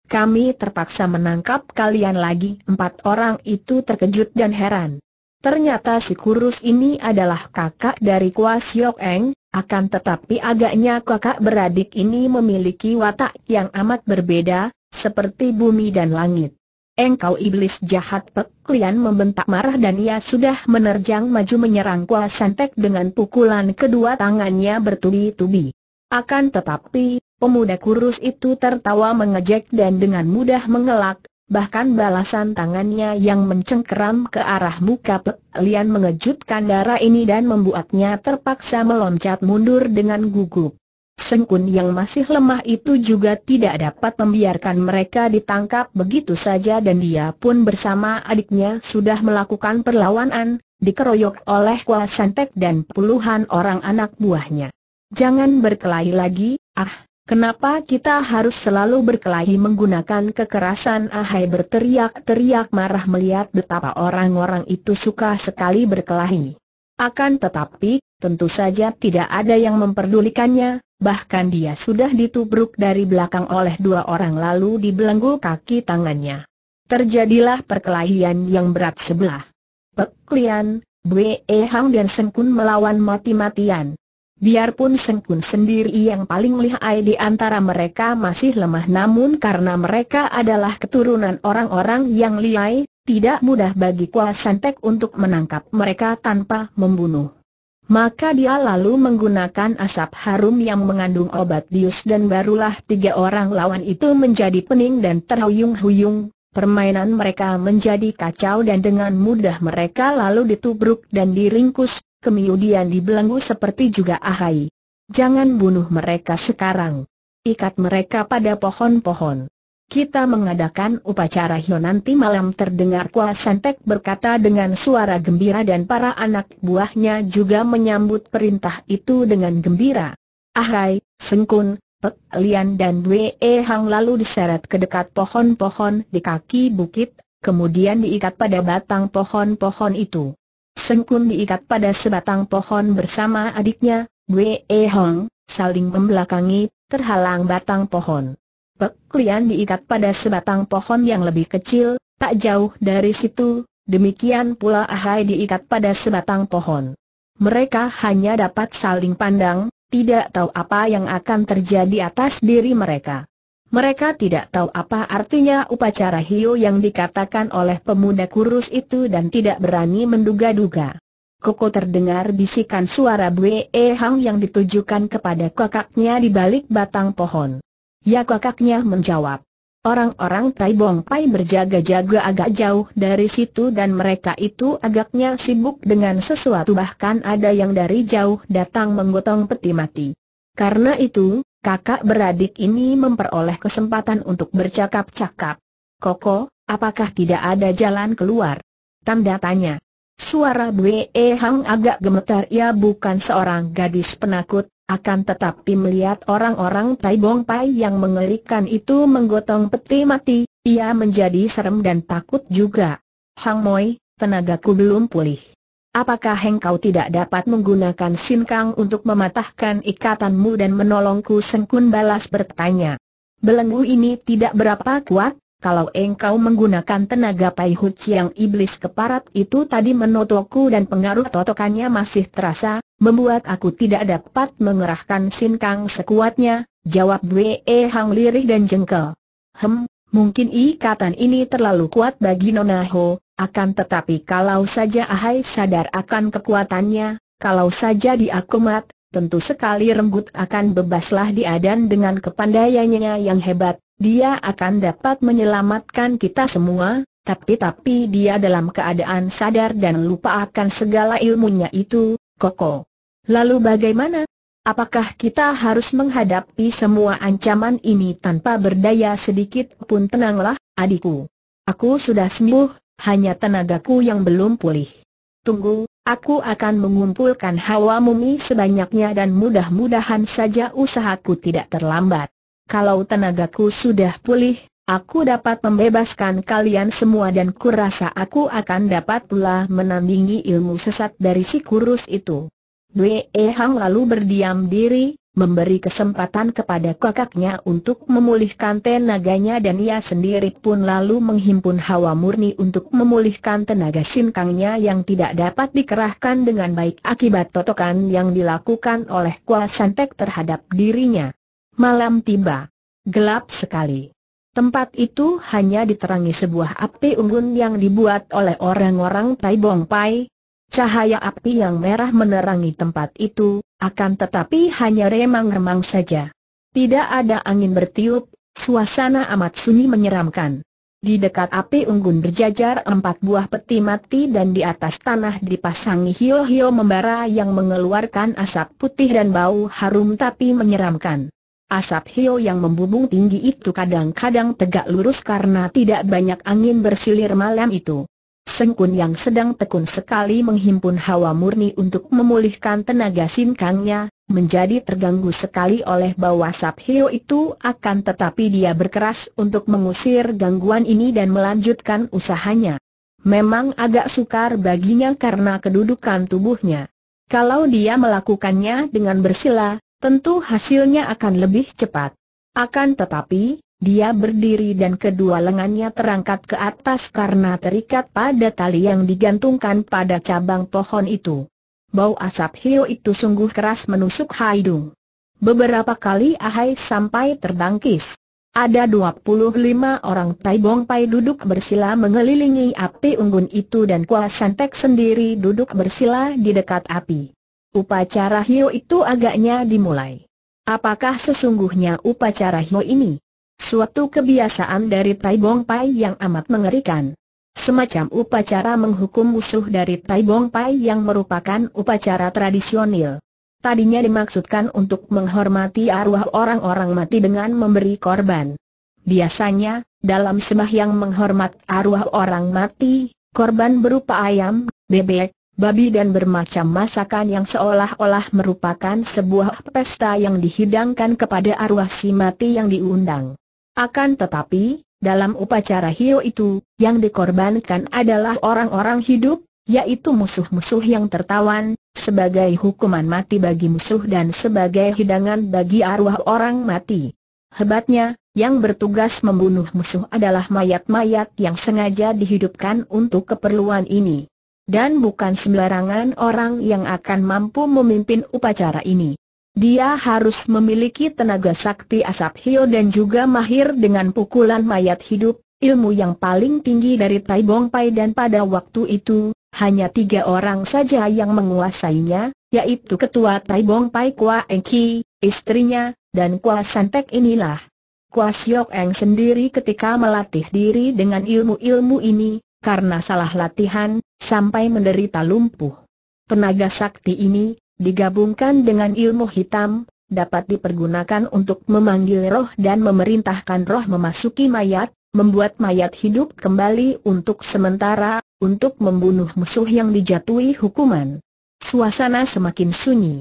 Kami terpaksa menangkap kalian lagi. Empat orang itu terkejut dan heran. Ternyata si kurus ini adalah kakak dari Kwa Siok Eng, akan tetapi agaknya kakak beradik ini memiliki watak yang amat berbeda, seperti bumi dan langit. Engkau iblis jahat Pek Lian membentak marah dan ia sudah menerjang maju menyerang Kua Santek dengan pukulan kedua tangannya bertubi-tubi. Akan tetapi, pemuda kurus itu tertawa mengejek dan dengan mudah mengelak, bahkan balasan tangannya yang mencengkeram ke arah muka Pek Lian mengejutkan darah ini dan membuatnya terpaksa meloncat mundur dengan gugup. Sengkun yang masih lemah itu juga tidak dapat membiarkan mereka ditangkap begitu saja dan dia pun bersama adiknya sudah melakukan perlawanan, dikeroyok oleh Kua Santek dan puluhan orang anak buahnya. Jangan berkelahi lagi, ah, Kenapa kita harus selalu berkelahi menggunakan kekerasan? Ahai berteriak-teriak marah melihat betapa orang-orang itu suka sekali berkelahi. Akan tetapi, tentu saja tidak ada yang memperdulikannya, bahkan dia sudah ditubruk dari belakang oleh dua orang lalu dibelenggu kaki tangannya. Terjadilah perkelahian yang berat sebelah. Peklian, Lian, Bwe Hang dan Sengkun melawan mati-matian. Biarpun Sengkun sendiri yang paling lihai di antara mereka masih lemah namun karena mereka adalah keturunan orang-orang yang lihai, tidak mudah bagi Kua Santek untuk menangkap mereka tanpa membunuh. Maka dia lalu menggunakan asap harum yang mengandung obat dius dan barulah tiga orang lawan itu menjadi pening dan terhuyung-huyung. Permainan mereka menjadi kacau dan dengan mudah mereka lalu ditubruk dan diringkus, kemudian dibelenggu seperti juga Ahai. Jangan bunuh mereka sekarang. Ikat mereka pada pohon-pohon. Kita mengadakan upacara hion nanti malam terdengar Kua Santek berkata dengan suara gembira dan para anak buahnya juga menyambut perintah itu dengan gembira. Ahai, Sengkun, Pek Lian dan Wee Hang lalu diseret ke dekat pohon-pohon di kaki bukit, kemudian diikat pada batang pohon-pohon itu. Sengkun diikat pada sebatang pohon bersama adiknya, Wee Hang, saling membelakangi, terhalang batang pohon. Pek Lian diikat pada sebatang pohon yang lebih kecil, tak jauh dari situ, demikian pula Ahai diikat pada sebatang pohon. Mereka hanya dapat saling pandang, tidak tahu apa yang akan terjadi atas diri mereka. Mereka tidak tahu apa artinya upacara hiu yang dikatakan oleh pemuda kurus itu dan tidak berani menduga-duga. Koko terdengar bisikan suara Bwe Hang yang ditujukan kepada kakaknya di balik batang pohon. Ya kakaknya menjawab. Orang-orang Tai Bong Pai berjaga-jaga agak jauh dari situ dan mereka itu agaknya sibuk dengan sesuatu bahkan ada yang dari jauh datang menggotong peti mati. Karena itu, kakak beradik ini memperoleh kesempatan untuk bercakap-cakap. Koko, apakah tidak ada jalan keluar? Tanda tanya. Suara E Hang agak gemetar ia bukan seorang gadis penakut, akan tetapi melihat orang-orang Bong Pai yang mengerikan itu menggotong peti mati, ia menjadi serem dan takut juga. Hang Moi, tenagaku belum pulih. Apakah engkau tidak dapat menggunakan sinkang untuk mematahkan ikatanmu dan menolongku Sengkun balas bertanya. Belenggu ini tidak berapa kuat, kalau engkau menggunakan tenaga Pai Hu yang iblis keparat itu tadi menotoku dan pengaruh totokannya masih terasa, Membuat aku tidak dapat mengerahkan sinkang sekuatnya, jawab Wee Hang lirih dan jengkel. Hem, mungkin ikatan ini terlalu kuat bagi Nona Ho, akan tetapi kalau saja Ahai sadar akan kekuatannya, kalau saja dia kumat, tentu sekali renggut akan bebaslah dia dan dengan kepandaiannya yang hebat, dia akan dapat menyelamatkan kita semua, tapi-tapi dia dalam keadaan sadar dan lupa akan segala ilmunya itu, Koko. Lalu bagaimana? Apakah kita harus menghadapi semua ancaman ini tanpa berdaya sedikit pun tenanglah, adikku. Aku sudah sembuh, hanya tenagaku yang belum pulih. Tunggu, aku akan mengumpulkan hawa mumi sebanyaknya dan mudah-mudahan saja usahaku tidak terlambat. Kalau tenagaku sudah pulih, Aku dapat membebaskan kalian semua dan kurasa aku akan dapat pula menandingi ilmu sesat dari si kurus itu. Dwe Hang lalu berdiam diri, memberi kesempatan kepada kakaknya untuk memulihkan tenaganya dan ia sendiri pun lalu menghimpun hawa murni untuk memulihkan tenaga sinkangnya yang tidak dapat dikerahkan dengan baik akibat totokan yang dilakukan oleh Kua terhadap dirinya. Malam tiba. Gelap sekali. Tempat itu hanya diterangi sebuah api unggun yang dibuat oleh orang-orang Tai Bong Pai. Cahaya api yang merah menerangi tempat itu, akan tetapi hanya remang-remang saja. Tidak ada angin bertiup, suasana amat sunyi menyeramkan. Di dekat api unggun berjajar empat buah peti mati dan di atas tanah dipasangi hio-hio membara yang mengeluarkan asap putih dan bau harum tapi menyeramkan. Asap hio yang membumbung tinggi itu kadang-kadang tegak lurus karena tidak banyak angin bersilir malam itu. Sengkun yang sedang tekun sekali menghimpun hawa murni untuk memulihkan tenaga sinkangnya, menjadi terganggu sekali oleh bau asap hio itu akan tetapi dia berkeras untuk mengusir gangguan ini dan melanjutkan usahanya. Memang agak sukar baginya karena kedudukan tubuhnya. Kalau dia melakukannya dengan bersila, tentu hasilnya akan lebih cepat. Akan tetapi, dia berdiri dan kedua lengannya terangkat ke atas karena terikat pada tali yang digantungkan pada cabang pohon itu. Bau asap hiu itu sungguh keras menusuk hidung. Beberapa kali Ahai sampai terbangkis. Ada 25 orang Tai Bong Pai duduk bersila mengelilingi api unggun itu dan Kua Santek sendiri duduk bersila di dekat api. Upacara Hio itu agaknya dimulai. Apakah sesungguhnya upacara Hio ini? Suatu kebiasaan dari Tai Bong Pai yang amat mengerikan. Semacam upacara menghukum musuh dari Tai Bong Pai yang merupakan upacara tradisional. Tadinya dimaksudkan untuk menghormati arwah orang-orang mati dengan memberi korban. Biasanya, dalam sembahyang menghormat arwah orang mati, korban berupa ayam, bebek, babi dan bermacam masakan yang seolah-olah merupakan sebuah pesta yang dihidangkan kepada arwah si mati yang diundang. Akan tetapi, dalam upacara Hio itu, yang dikorbankan adalah orang-orang hidup, yaitu musuh-musuh yang tertawan, sebagai hukuman mati bagi musuh dan sebagai hidangan bagi arwah orang mati. Hebatnya, yang bertugas membunuh musuh adalah mayat-mayat yang sengaja dihidupkan untuk keperluan ini dan bukan sembarangan orang yang akan mampu memimpin upacara ini. Dia harus memiliki tenaga sakti asap hio dan juga mahir dengan pukulan mayat hidup, ilmu yang paling tinggi dari Tai Bong Pai dan pada waktu itu, hanya tiga orang saja yang menguasainya, yaitu ketua Tai Bong Pai Kua Eng Ki, istrinya, dan Kua Santek inilah. Kua Siok Eng sendiri ketika melatih diri dengan ilmu-ilmu ini, karena salah latihan, sampai menderita lumpuh. Tenaga sakti ini, digabungkan dengan ilmu hitam, dapat dipergunakan untuk memanggil roh dan memerintahkan roh memasuki mayat, membuat mayat hidup kembali untuk sementara, untuk membunuh musuh yang dijatuhi hukuman. Suasana semakin sunyi.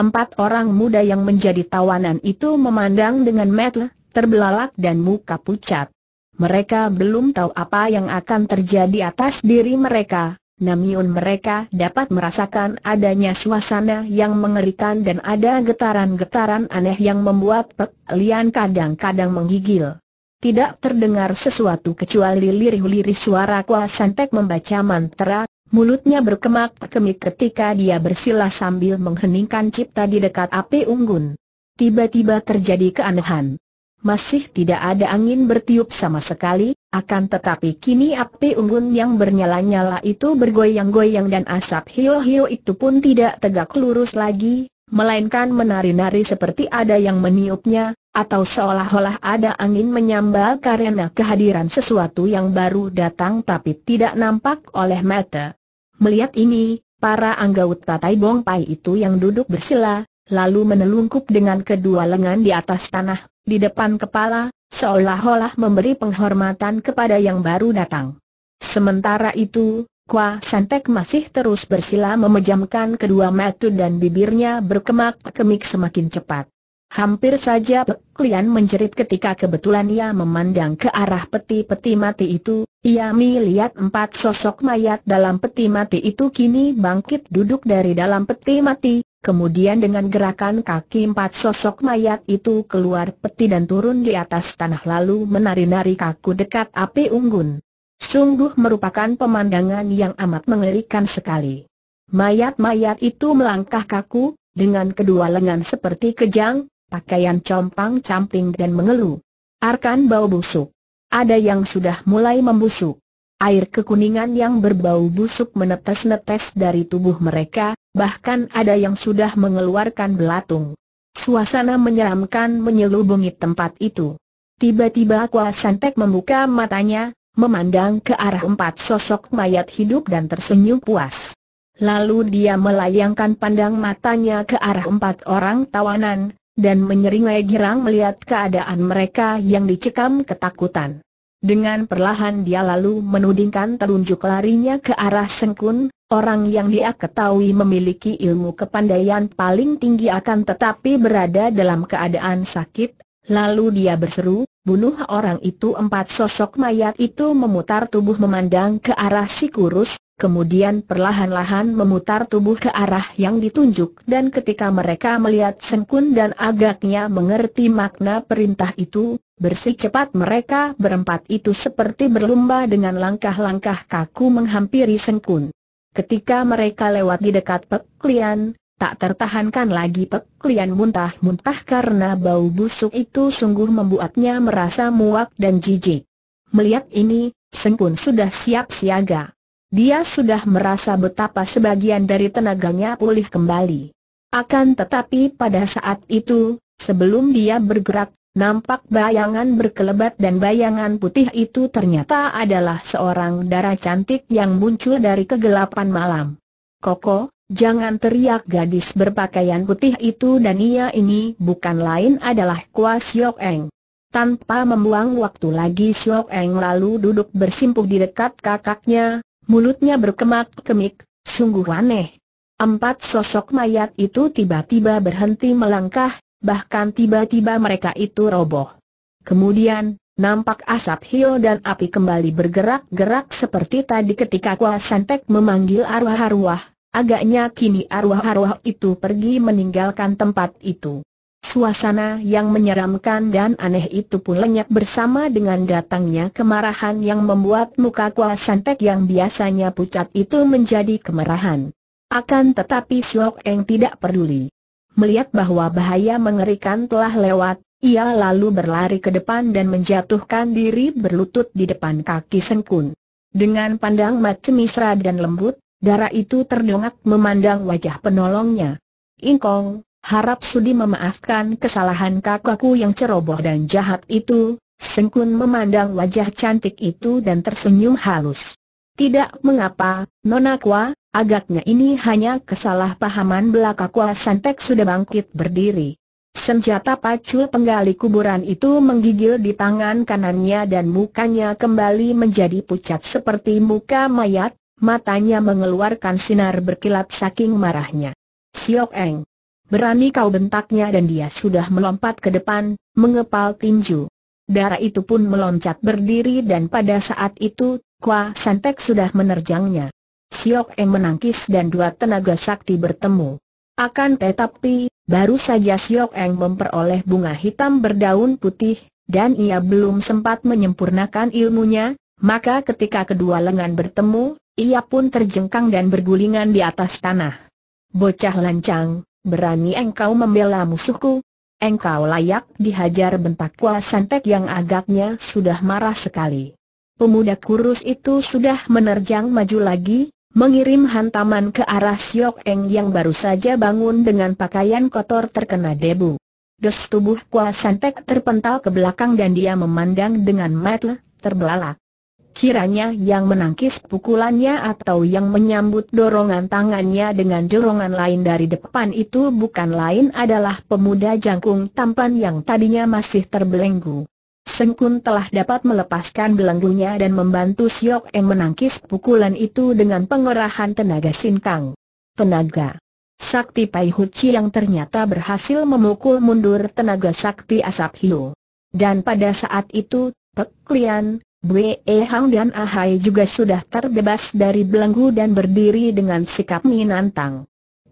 Empat orang muda yang menjadi tawanan itu memandang dengan metel, terbelalak dan muka pucat. Mereka belum tahu apa yang akan terjadi atas diri mereka, namun mereka dapat merasakan adanya suasana yang mengerikan dan ada getaran-getaran aneh yang membuat Pek Lian kadang-kadang menggigil. Tidak terdengar sesuatu kecuali lirih-lirih suara Kuasantek membaca mantra, Mulutnya berkemak-kemik ketika dia bersila sambil mengheningkan cipta di dekat api unggun. Tiba-tiba terjadi keanehan masih tidak ada angin bertiup sama sekali, akan tetapi kini api unggun yang bernyala-nyala itu bergoyang-goyang dan asap hiu-hiu itu pun tidak tegak lurus lagi, melainkan menari-nari seperti ada yang meniupnya, atau seolah-olah ada angin menyambal karena kehadiran sesuatu yang baru datang tapi tidak nampak oleh mata. Melihat ini, para anggaut Tai bongpai itu yang duduk bersila, lalu menelungkup dengan kedua lengan di atas tanah di depan kepala, seolah-olah memberi penghormatan kepada yang baru datang. Sementara itu, Kua Santek masih terus bersila memejamkan kedua mata dan bibirnya berkemak-kemik semakin cepat. Hampir saja Peklian menjerit ketika kebetulan ia memandang ke arah peti-peti mati itu, ia melihat empat sosok mayat dalam peti mati itu kini bangkit duduk dari dalam peti mati, Kemudian dengan gerakan kaki empat sosok mayat itu keluar peti dan turun di atas tanah lalu menari-nari kaku dekat api unggun. Sungguh merupakan pemandangan yang amat mengerikan sekali. Mayat-mayat itu melangkah kaku, dengan kedua lengan seperti kejang, pakaian compang-camping dan mengeluh. Arkan bau busuk. Ada yang sudah mulai membusuk. Air kekuningan yang berbau busuk menetes-netes dari tubuh mereka, bahkan ada yang sudah mengeluarkan belatung. Suasana menyeramkan menyelubungi tempat itu. Tiba-tiba Kua Santek membuka matanya, memandang ke arah empat sosok mayat hidup dan tersenyum puas. Lalu dia melayangkan pandang matanya ke arah empat orang tawanan, dan menyeringai girang melihat keadaan mereka yang dicekam ketakutan. Dengan perlahan dia lalu menudingkan telunjuk larinya ke arah Sengkun, Orang yang dia ketahui memiliki ilmu kepandaian paling tinggi akan tetapi berada dalam keadaan sakit, lalu dia berseru, bunuh orang itu empat sosok mayat itu memutar tubuh memandang ke arah si kurus, kemudian perlahan-lahan memutar tubuh ke arah yang ditunjuk dan ketika mereka melihat Sengkun dan agaknya mengerti makna perintah itu, Bersih cepat mereka berempat itu seperti berlumba dengan langkah-langkah kaku menghampiri Sengkun. Ketika mereka lewat di dekat peklian, tak tertahankan lagi peklian muntah-muntah karena bau busuk itu sungguh membuatnya merasa muak dan jijik. Melihat ini, Seng pun sudah siap siaga. Dia sudah merasa betapa sebagian dari tenaganya pulih kembali. Akan tetapi pada saat itu, sebelum dia bergerak, Nampak bayangan berkelebat dan bayangan putih itu ternyata adalah seorang darah cantik yang muncul dari kegelapan malam. Koko, jangan teriak gadis berpakaian putih itu dan ia ini bukan lain adalah Kwa Siok Eng. Tanpa membuang waktu lagi Siok Eng lalu duduk bersimpuh di dekat kakaknya, mulutnya berkemak-kemik, sungguh aneh. Empat sosok mayat itu tiba-tiba berhenti melangkah, bahkan tiba-tiba mereka itu roboh. Kemudian, nampak asap hio dan api kembali bergerak-gerak seperti tadi ketika Kua Santek memanggil arwah-arwah, agaknya kini arwah-arwah itu pergi meninggalkan tempat itu. Suasana yang menyeramkan dan aneh itu pun lenyap bersama dengan datangnya kemarahan yang membuat muka Kua Santek yang biasanya pucat itu menjadi kemerahan. Akan tetapi Siok Eng tidak peduli. Melihat bahwa bahaya mengerikan telah lewat, ia lalu berlari ke depan dan menjatuhkan diri berlutut di depan kaki Sengkun. Dengan pandang mata misra dan lembut, darah itu terdongak memandang wajah penolongnya. Ingkong, harap sudi memaafkan kesalahan kakakku yang ceroboh dan jahat itu, Sengkun memandang wajah cantik itu dan tersenyum halus. Tidak mengapa, Nonakwa? agaknya ini hanya kesalahpahaman belaka Kwa Santek sudah bangkit berdiri. Senjata pacu penggali kuburan itu menggigil di tangan kanannya dan mukanya kembali menjadi pucat seperti muka mayat, matanya mengeluarkan sinar berkilat saking marahnya. Siok Eng, berani kau bentaknya dan dia sudah melompat ke depan, mengepal tinju. Darah itu pun meloncat berdiri dan pada saat itu Kua Santek sudah menerjangnya. Siok Eng menangkis dan dua tenaga sakti bertemu. Akan tetapi, baru saja Siok Eng memperoleh bunga hitam berdaun putih, dan ia belum sempat menyempurnakan ilmunya, maka ketika kedua lengan bertemu, ia pun terjengkang dan bergulingan di atas tanah. Bocah lancang, berani engkau membela musuhku, Engkau layak dihajar bentak Kua Santek yang agaknya sudah marah sekali pemuda kurus itu sudah menerjang maju lagi, mengirim hantaman ke arah Siok Eng yang baru saja bangun dengan pakaian kotor terkena debu. Des tubuh Kua Santek terpental ke belakang dan dia memandang dengan mata terbelalak. Kiranya yang menangkis pukulannya atau yang menyambut dorongan tangannya dengan dorongan lain dari depan itu bukan lain adalah pemuda jangkung tampan yang tadinya masih terbelenggu. Sengkun telah dapat melepaskan belenggunya dan membantu Siok Eng menangkis pukulan itu dengan pengerahan tenaga sinkang. Tenaga Sakti Pai Huchi yang ternyata berhasil memukul mundur tenaga sakti asap hiu. Dan pada saat itu, Pek Lian, Bwe e Hang dan Ahai juga sudah terbebas dari belenggu dan berdiri dengan sikap menantang.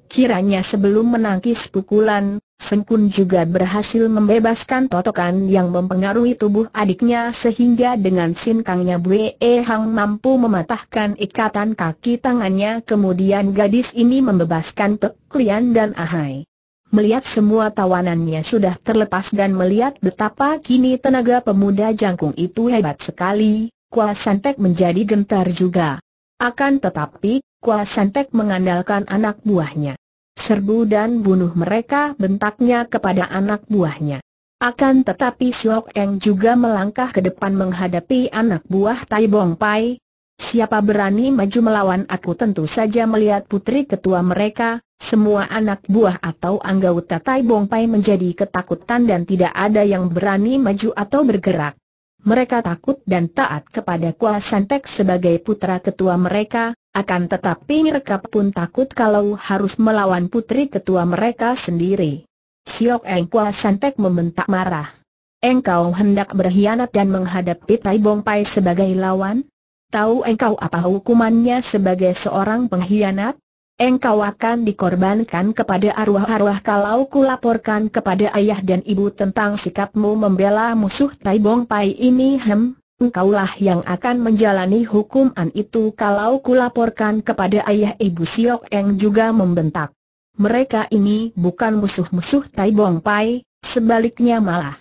Kiranya sebelum menangkis pukulan, Sengkun juga berhasil membebaskan totokan yang mempengaruhi tubuh adiknya sehingga dengan sinkangnya E Hang mampu mematahkan ikatan kaki tangannya kemudian gadis ini membebaskan Pek Lian dan Ahai. Melihat semua tawanannya sudah terlepas dan melihat betapa kini tenaga pemuda jangkung itu hebat sekali, Kua Santek menjadi gentar juga. Akan tetapi, Kua Sanpek mengandalkan anak buahnya. Serbu dan bunuh mereka bentaknya kepada anak buahnya. Akan tetapi Siok Eng juga melangkah ke depan menghadapi anak buah Tai Bong Pai. Siapa berani maju melawan aku tentu saja melihat putri ketua mereka, semua anak buah atau anggota Tai Bong Pai menjadi ketakutan dan tidak ada yang berani maju atau bergerak. Mereka takut dan taat kepada Kua Santek sebagai putra ketua mereka, akan tetapi mereka pun takut kalau harus melawan putri ketua mereka sendiri. Siok Eng Kua Santek membentak marah. Engkau hendak berkhianat dan menghadapi Tai Bong Pai sebagai lawan? Tahu engkau apa hukumannya sebagai seorang pengkhianat? Engkau akan dikorbankan kepada arwah-arwah kalau kulaporkan kepada ayah dan ibu tentang sikapmu membela musuh Tai Bong Pai ini hem, engkaulah yang akan menjalani hukuman itu kalau kulaporkan kepada ayah ibu Siok Eng juga membentak. Mereka ini bukan musuh-musuh Tai Bong Pai, sebaliknya malah.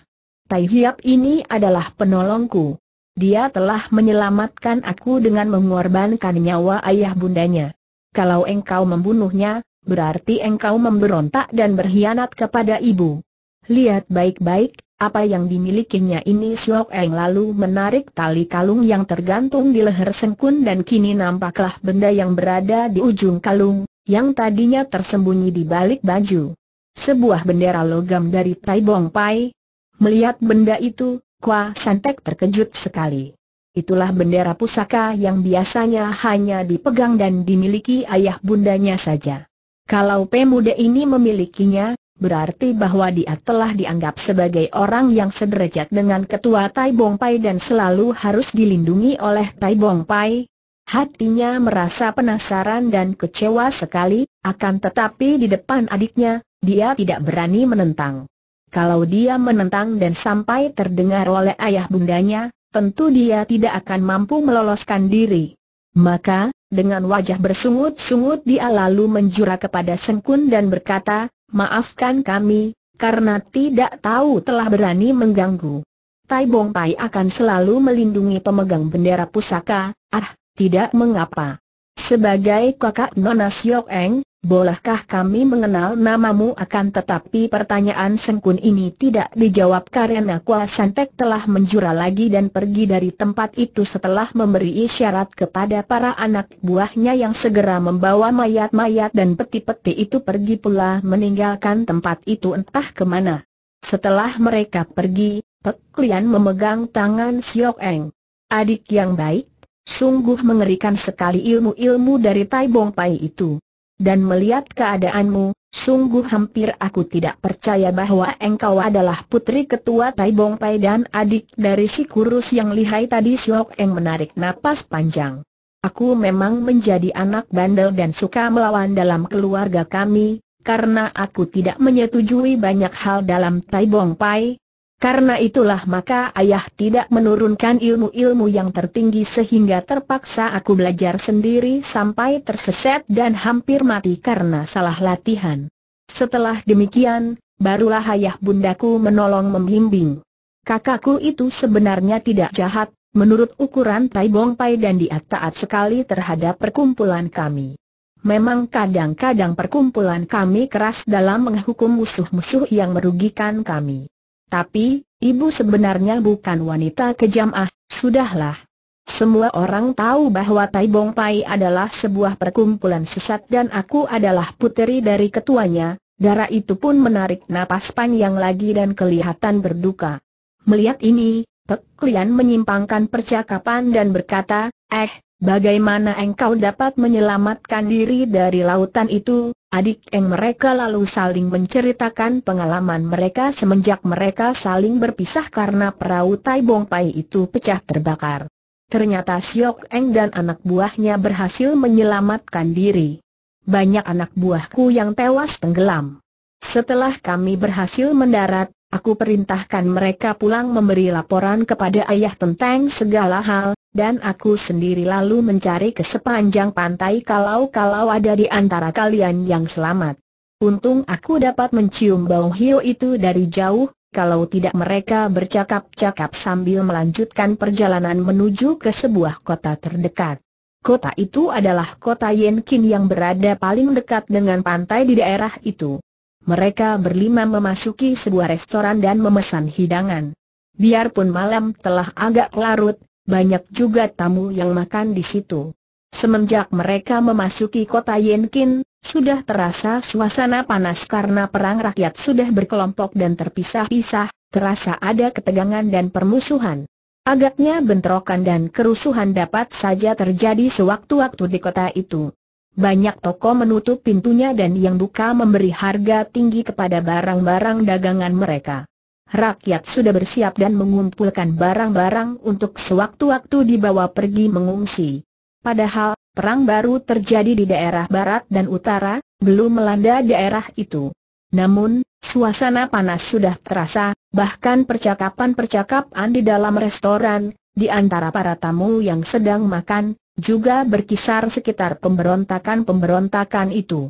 Tai Hiap ini adalah penolongku. Dia telah menyelamatkan aku dengan mengorbankan nyawa ayah bundanya. Kalau engkau membunuhnya, berarti engkau memberontak dan berkhianat kepada ibu. Lihat baik-baik, apa yang dimilikinya ini Siok Eng lalu menarik tali kalung yang tergantung di leher Sengkun dan kini nampaklah benda yang berada di ujung kalung, yang tadinya tersembunyi di balik baju. Sebuah bendera logam dari Tai Bong Pai. Melihat benda itu, Kwa Santek terkejut sekali. Itulah bendera pusaka yang biasanya hanya dipegang dan dimiliki ayah bundanya saja. Kalau pemuda ini memilikinya, berarti bahwa dia telah dianggap sebagai orang yang sederajat dengan ketua Tai Bong Pai dan selalu harus dilindungi oleh Tai Bong Pai. Hatinya merasa penasaran dan kecewa sekali, akan tetapi di depan adiknya, dia tidak berani menentang. Kalau dia menentang dan sampai terdengar oleh ayah bundanya, tentu dia tidak akan mampu meloloskan diri. Maka, dengan wajah bersungut-sungut dia lalu menjura kepada Sengkun dan berkata, Maafkan kami, karena tidak tahu telah berani mengganggu. Tai Bong Pai akan selalu melindungi pemegang bendera pusaka, ah, tidak mengapa. Sebagai kakak Nona Siok Eng, Bolehkah kami mengenal namamu akan tetapi pertanyaan sengkun ini tidak dijawab karena Kua Santek telah menjura lagi dan pergi dari tempat itu setelah memberi isyarat kepada para anak buahnya yang segera membawa mayat-mayat dan peti-peti itu pergi pula meninggalkan tempat itu entah kemana. Setelah mereka pergi, Pek Lian memegang tangan Siok Eng. Adik yang baik, sungguh mengerikan sekali ilmu-ilmu dari Tai Bong Pai itu dan melihat keadaanmu, sungguh hampir aku tidak percaya bahwa engkau adalah putri ketua Tai Bong Pai dan adik dari si kurus yang lihai tadi Siok yang menarik napas panjang. Aku memang menjadi anak bandel dan suka melawan dalam keluarga kami, karena aku tidak menyetujui banyak hal dalam Tai Bong Pai, karena itulah maka ayah tidak menurunkan ilmu-ilmu yang tertinggi sehingga terpaksa aku belajar sendiri sampai terseset dan hampir mati karena salah latihan. Setelah demikian, barulah ayah bundaku menolong membimbing. Kakakku itu sebenarnya tidak jahat, menurut ukuran Tai Bong Pai dan dia taat sekali terhadap perkumpulan kami. Memang kadang-kadang perkumpulan kami keras dalam menghukum musuh-musuh yang merugikan kami. Tapi, ibu sebenarnya bukan wanita kejam ah, sudahlah. Semua orang tahu bahwa Tai Bong Pai adalah sebuah perkumpulan sesat dan aku adalah puteri dari ketuanya, darah itu pun menarik napas panjang lagi dan kelihatan berduka. Melihat ini, Pek Lian menyimpangkan percakapan dan berkata, eh, bagaimana engkau dapat menyelamatkan diri dari lautan itu, Adik Eng mereka lalu saling menceritakan pengalaman mereka semenjak mereka saling berpisah karena perahu Tai Bong Pai itu pecah terbakar. Ternyata Siok Eng dan anak buahnya berhasil menyelamatkan diri. Banyak anak buahku yang tewas tenggelam. Setelah kami berhasil mendarat, aku perintahkan mereka pulang memberi laporan kepada ayah tentang segala hal, dan aku sendiri lalu mencari ke sepanjang pantai kalau-kalau ada di antara kalian yang selamat. Untung aku dapat mencium bau hiu itu dari jauh, kalau tidak mereka bercakap-cakap sambil melanjutkan perjalanan menuju ke sebuah kota terdekat. Kota itu adalah kota Yenkin yang berada paling dekat dengan pantai di daerah itu. Mereka berlima memasuki sebuah restoran dan memesan hidangan. Biarpun malam telah agak larut, banyak juga tamu yang makan di situ. Semenjak mereka memasuki kota Yenkin, sudah terasa suasana panas karena perang rakyat sudah berkelompok dan terpisah-pisah, terasa ada ketegangan dan permusuhan. Agaknya bentrokan dan kerusuhan dapat saja terjadi sewaktu-waktu di kota itu. Banyak toko menutup pintunya dan yang buka memberi harga tinggi kepada barang-barang dagangan mereka rakyat sudah bersiap dan mengumpulkan barang-barang untuk sewaktu-waktu dibawa pergi mengungsi. Padahal, perang baru terjadi di daerah barat dan utara, belum melanda daerah itu. Namun, suasana panas sudah terasa, bahkan percakapan-percakapan di dalam restoran, di antara para tamu yang sedang makan, juga berkisar sekitar pemberontakan-pemberontakan itu.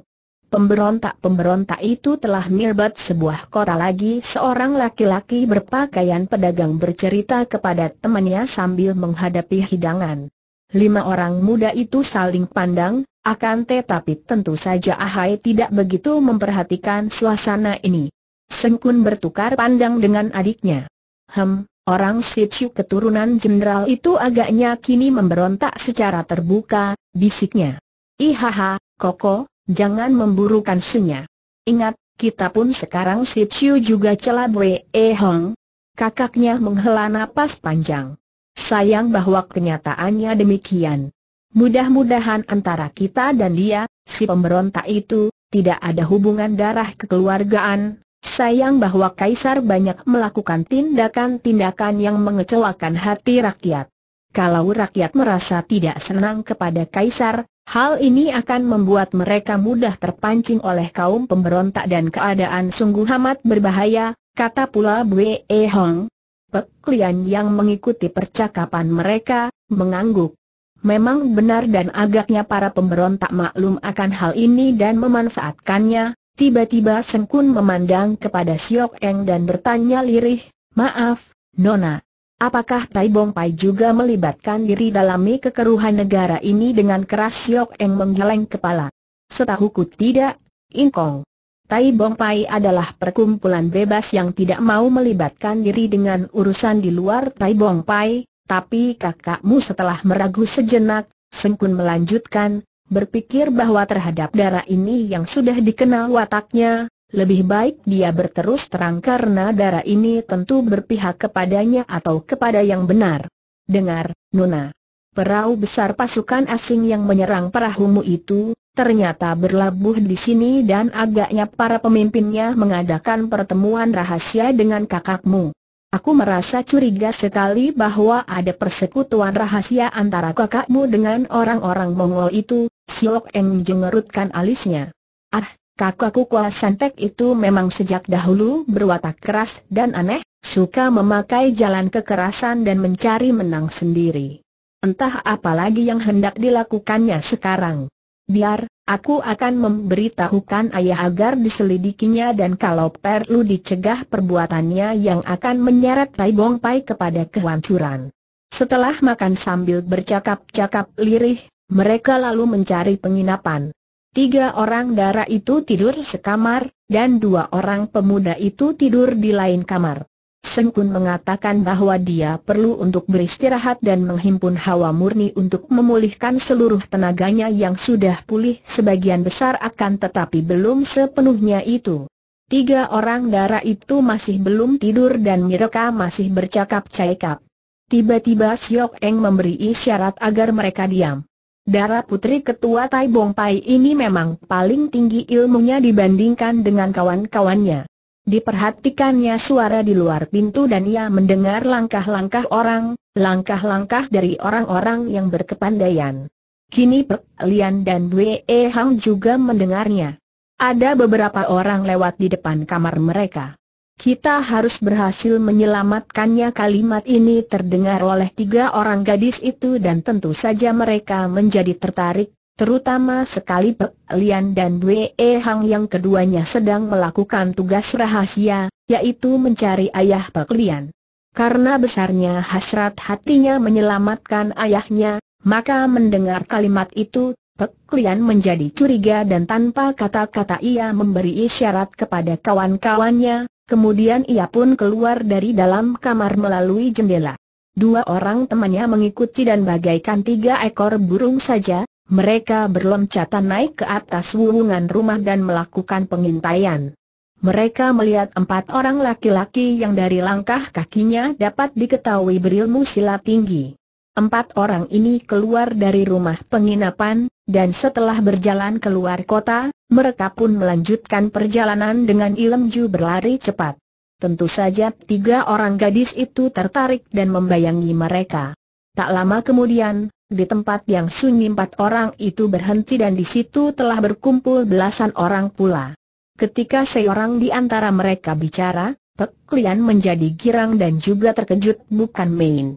Pemberontak-pemberontak itu telah mirbat sebuah kota lagi seorang laki-laki berpakaian pedagang bercerita kepada temannya sambil menghadapi hidangan. Lima orang muda itu saling pandang, akan tetapi tentu saja Ahai tidak begitu memperhatikan suasana ini. Sengkun bertukar pandang dengan adiknya. Hem, orang Situ keturunan jenderal itu agaknya kini memberontak secara terbuka, bisiknya. Ihaha, Koko, Jangan memburukan sunya. Ingat, kita pun sekarang si Chiu juga celah Wei e Hong. Kakaknya menghela nafas panjang. Sayang bahwa kenyataannya demikian. Mudah-mudahan antara kita dan dia, si pemberontak itu, tidak ada hubungan darah kekeluargaan. Sayang bahwa Kaisar banyak melakukan tindakan-tindakan yang mengecewakan hati rakyat. Kalau rakyat merasa tidak senang kepada Kaisar, hal ini akan membuat mereka mudah terpancing oleh kaum pemberontak dan keadaan sungguh amat berbahaya, kata pula Bwe Hong. Peklian yang mengikuti percakapan mereka, mengangguk. Memang benar dan agaknya para pemberontak maklum akan hal ini dan memanfaatkannya, tiba-tiba Sengkun memandang kepada Siok Eng dan bertanya lirih, Maaf, Nona, Apakah Tai Bong Pai juga melibatkan diri dalam kekeruhan negara ini dengan keras siok yang menggeleng kepala? Setahuku tidak, Inkong. Tai Bong Pai adalah perkumpulan bebas yang tidak mau melibatkan diri dengan urusan di luar Tai Bong Pai. tapi kakakmu setelah meragu sejenak, Sengkun melanjutkan, berpikir bahwa terhadap darah ini yang sudah dikenal wataknya, lebih baik dia berterus terang karena darah ini tentu berpihak kepadanya atau kepada yang benar. Dengar, Nona. Perahu besar pasukan asing yang menyerang perahumu itu, ternyata berlabuh di sini dan agaknya para pemimpinnya mengadakan pertemuan rahasia dengan kakakmu. Aku merasa curiga sekali bahwa ada persekutuan rahasia antara kakakmu dengan orang-orang Mongol itu, Siok Eng jengerutkan alisnya. Ah, Kakakku Kua Santek itu memang sejak dahulu berwatak keras dan aneh, suka memakai jalan kekerasan dan mencari menang sendiri. Entah apa lagi yang hendak dilakukannya sekarang. Biar, aku akan memberitahukan ayah agar diselidikinya dan kalau perlu dicegah perbuatannya yang akan menyeret Tai Bong Pai kepada kehancuran. Setelah makan sambil bercakap-cakap lirih, mereka lalu mencari penginapan. Tiga orang darah itu tidur sekamar, dan dua orang pemuda itu tidur di lain kamar. Sengkun mengatakan bahwa dia perlu untuk beristirahat dan menghimpun hawa murni untuk memulihkan seluruh tenaganya yang sudah pulih sebagian besar akan tetapi belum sepenuhnya itu. Tiga orang darah itu masih belum tidur dan mereka masih bercakap-cakap. Tiba-tiba Siok Eng memberi isyarat agar mereka diam. Darah putri ketua Tai Bong Pai ini memang paling tinggi ilmunya dibandingkan dengan kawan-kawannya. Diperhatikannya suara di luar pintu dan ia mendengar langkah-langkah orang, langkah-langkah dari orang-orang yang berkepandaian. Kini Pek Lian dan Wee Hang juga mendengarnya. Ada beberapa orang lewat di depan kamar mereka. Kita harus berhasil menyelamatkannya kalimat ini terdengar oleh tiga orang gadis itu dan tentu saja mereka menjadi tertarik, terutama sekali Pek Lian dan Wee Hang yang keduanya sedang melakukan tugas rahasia, yaitu mencari ayah Pek Lian. Karena besarnya hasrat hatinya menyelamatkan ayahnya, maka mendengar kalimat itu, Pek Lian menjadi curiga dan tanpa kata-kata ia memberi isyarat kepada kawan-kawannya, Kemudian ia pun keluar dari dalam kamar melalui jendela. Dua orang temannya mengikuti dan bagaikan tiga ekor burung saja, mereka berloncatan naik ke atas wuwungan rumah dan melakukan pengintaian. Mereka melihat empat orang laki-laki yang dari langkah kakinya dapat diketahui berilmu silat tinggi. Empat orang ini keluar dari rumah penginapan, dan setelah berjalan keluar kota, mereka pun melanjutkan perjalanan dengan Ilemju berlari cepat. Tentu saja tiga orang gadis itu tertarik dan membayangi mereka. Tak lama kemudian, di tempat yang sunyi empat orang itu berhenti dan di situ telah berkumpul belasan orang pula. Ketika seorang di antara mereka bicara, Pek menjadi girang dan juga terkejut bukan main.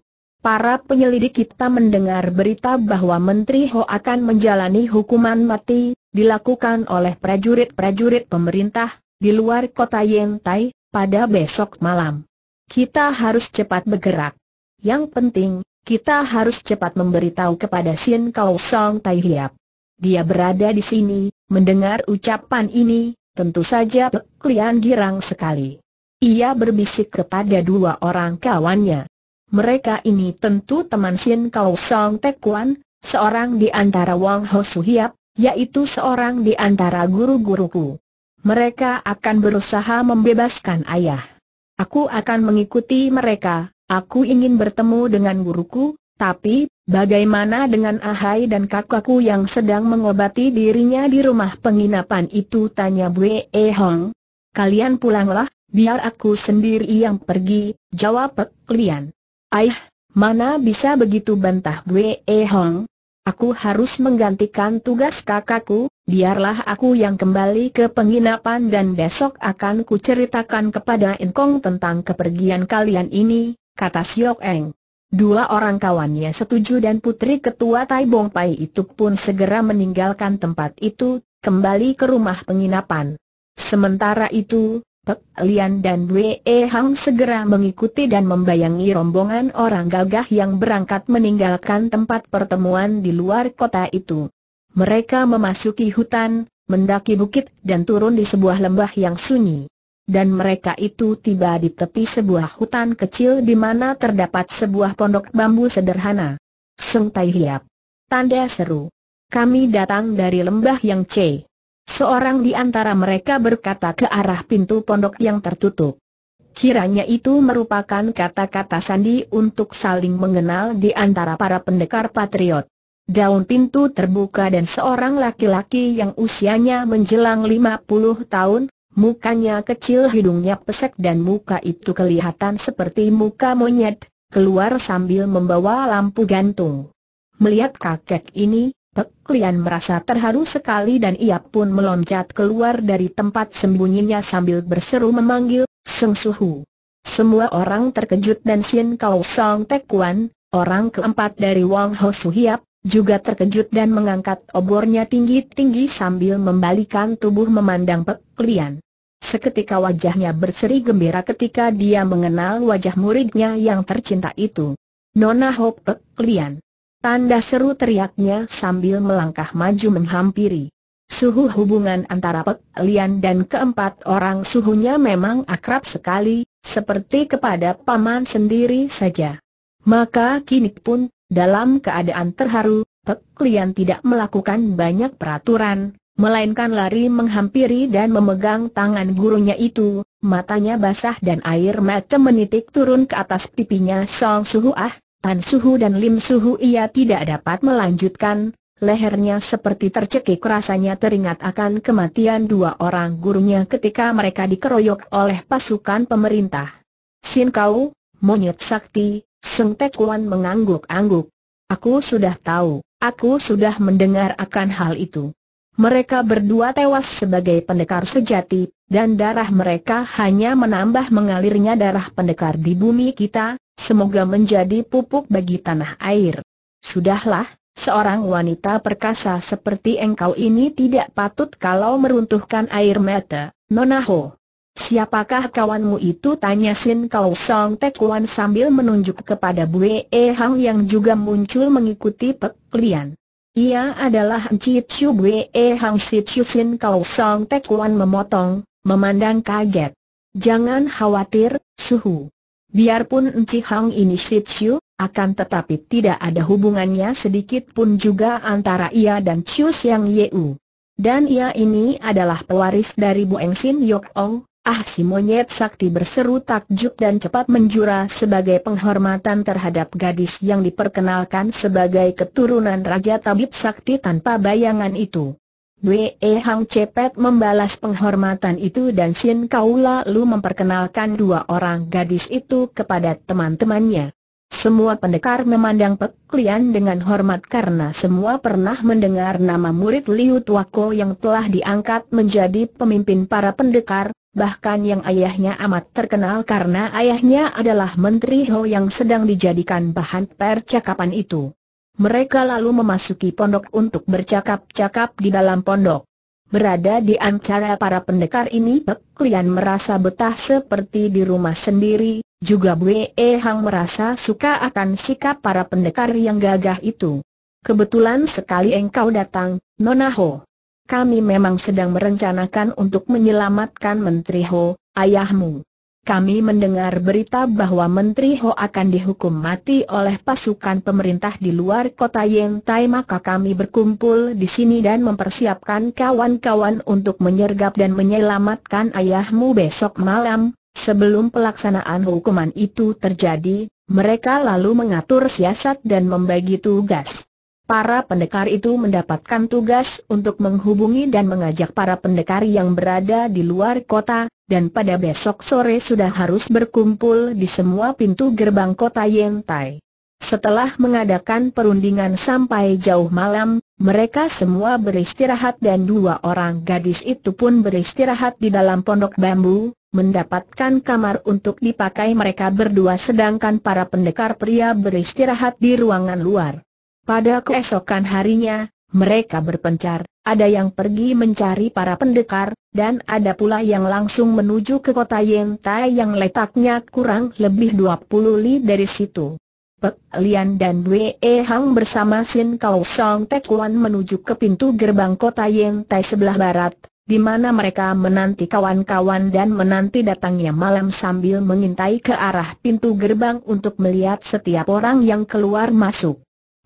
Para penyelidik kita mendengar berita bahwa Menteri Ho akan menjalani hukuman mati, dilakukan oleh prajurit-prajurit pemerintah, di luar kota Yentai, pada besok malam. Kita harus cepat bergerak. Yang penting, kita harus cepat memberitahu kepada Sin Kau Song Tai Hiap. Dia berada di sini, mendengar ucapan ini, tentu saja Pek girang sekali. Ia berbisik kepada dua orang kawannya. Mereka ini tentu teman Sin Kau Song Tek Kuan, seorang di antara Wang Ho Suhiap, yaitu seorang di antara guru-guruku. Mereka akan berusaha membebaskan ayah. Aku akan mengikuti mereka, aku ingin bertemu dengan guruku, tapi, bagaimana dengan ahai dan kakakku yang sedang mengobati dirinya di rumah penginapan itu tanya Bue e Hong. Kalian pulanglah, biar aku sendiri yang pergi, jawab Pek Lian. Aih, mana bisa begitu bantah eh Hong? Aku harus menggantikan tugas kakakku, biarlah aku yang kembali ke penginapan dan besok akan kuceritakan kepada Inkong tentang kepergian kalian ini, kata Siok Eng. Dua orang kawannya setuju dan putri ketua Tai Bong Pai itu pun segera meninggalkan tempat itu, kembali ke rumah penginapan. Sementara itu, Pek Lian dan Wei Hang segera mengikuti dan membayangi rombongan orang gagah yang berangkat meninggalkan tempat pertemuan di luar kota itu. Mereka memasuki hutan, mendaki bukit dan turun di sebuah lembah yang sunyi. Dan mereka itu tiba di tepi sebuah hutan kecil di mana terdapat sebuah pondok bambu sederhana. Sung Tai Hiap. Tanda seru. Kami datang dari lembah yang C. Seorang di antara mereka berkata ke arah pintu pondok yang tertutup. Kiranya itu merupakan kata-kata sandi untuk saling mengenal di antara para pendekar patriot. Daun pintu terbuka dan seorang laki-laki yang usianya menjelang 50 tahun, mukanya kecil hidungnya pesek dan muka itu kelihatan seperti muka monyet, keluar sambil membawa lampu gantung. Melihat kakek ini, Pek Lian merasa terharu sekali dan ia pun meloncat keluar dari tempat sembunyinya sambil berseru memanggil, Seng Suhu. Semua orang terkejut dan Sien Kau Song Tek Kuan, orang keempat dari Wang Ho Su Hiap, juga terkejut dan mengangkat obornya tinggi-tinggi sambil membalikan tubuh memandang Pek Lian. Seketika wajahnya berseri gembira ketika dia mengenal wajah muridnya yang tercinta itu. Nona Hope Pek Lian. Tanda seru teriaknya sambil melangkah maju menghampiri. Suhu hubungan antara Pek Lian dan keempat orang suhunya memang akrab sekali, seperti kepada paman sendiri saja. Maka kini pun, dalam keadaan terharu, Pek Lian tidak melakukan banyak peraturan, melainkan lari menghampiri dan memegang tangan gurunya itu, matanya basah dan air mata menitik turun ke atas pipinya Song Suhu Ah, Tan Suhu dan Lim Suhu ia tidak dapat melanjutkan, lehernya seperti tercekik rasanya teringat akan kematian dua orang gurunya ketika mereka dikeroyok oleh pasukan pemerintah. Sin Kau, monyet sakti, Seng Tekuan mengangguk-angguk. Aku sudah tahu, aku sudah mendengar akan hal itu. Mereka berdua tewas sebagai pendekar sejati, dan darah mereka hanya menambah mengalirnya darah pendekar di bumi kita, semoga menjadi pupuk bagi tanah air. Sudahlah, seorang wanita perkasa seperti engkau ini tidak patut kalau meruntuhkan air mata, Nonaho. Siapakah kawanmu itu? Tanya Sin Kau Song Tekuan sambil menunjuk kepada Bue e Hang yang juga muncul mengikuti Pek Ia adalah Encik Chu Bue e Hang Si Sin Kau Song Tekuan memotong, memandang kaget. Jangan khawatir, Suhu. Biarpun Enci Hang ini Shih akan tetapi tidak ada hubungannya sedikit pun juga antara ia dan Chiu Xiang Yeu. Dan ia ini adalah pewaris dari Bu Eng Sin Yok Ong, ah si monyet sakti berseru takjub dan cepat menjura sebagai penghormatan terhadap gadis yang diperkenalkan sebagai keturunan Raja Tabib Sakti tanpa bayangan itu e Hang cepat membalas penghormatan itu dan Xin Kau lalu memperkenalkan dua orang gadis itu kepada teman-temannya. Semua pendekar memandang Pek Lian dengan hormat karena semua pernah mendengar nama murid Liu Tuako yang telah diangkat menjadi pemimpin para pendekar, bahkan yang ayahnya amat terkenal karena ayahnya adalah Menteri Ho yang sedang dijadikan bahan percakapan itu. Mereka lalu memasuki pondok untuk bercakap-cakap di dalam pondok. Berada di antara para pendekar ini Pek merasa betah seperti di rumah sendiri, juga Bwe Hang merasa suka akan sikap para pendekar yang gagah itu. Kebetulan sekali engkau datang, Nona Ho. Kami memang sedang merencanakan untuk menyelamatkan Menteri Ho, ayahmu kami mendengar berita bahwa Menteri Ho akan dihukum mati oleh pasukan pemerintah di luar kota Yang Tai maka kami berkumpul di sini dan mempersiapkan kawan-kawan untuk menyergap dan menyelamatkan ayahmu besok malam. Sebelum pelaksanaan hukuman itu terjadi, mereka lalu mengatur siasat dan membagi tugas para pendekar itu mendapatkan tugas untuk menghubungi dan mengajak para pendekar yang berada di luar kota, dan pada besok sore sudah harus berkumpul di semua pintu gerbang kota Yentai. Setelah mengadakan perundingan sampai jauh malam, mereka semua beristirahat dan dua orang gadis itu pun beristirahat di dalam pondok bambu, mendapatkan kamar untuk dipakai mereka berdua sedangkan para pendekar pria beristirahat di ruangan luar. Pada keesokan harinya, mereka berpencar, ada yang pergi mencari para pendekar, dan ada pula yang langsung menuju ke kota Yentai yang letaknya kurang lebih 20 li dari situ. Pek Lian dan Dwe e Hang bersama Sin Kau Song Kuan menuju ke pintu gerbang kota Yentai sebelah barat, di mana mereka menanti kawan-kawan dan menanti datangnya malam sambil mengintai ke arah pintu gerbang untuk melihat setiap orang yang keluar masuk.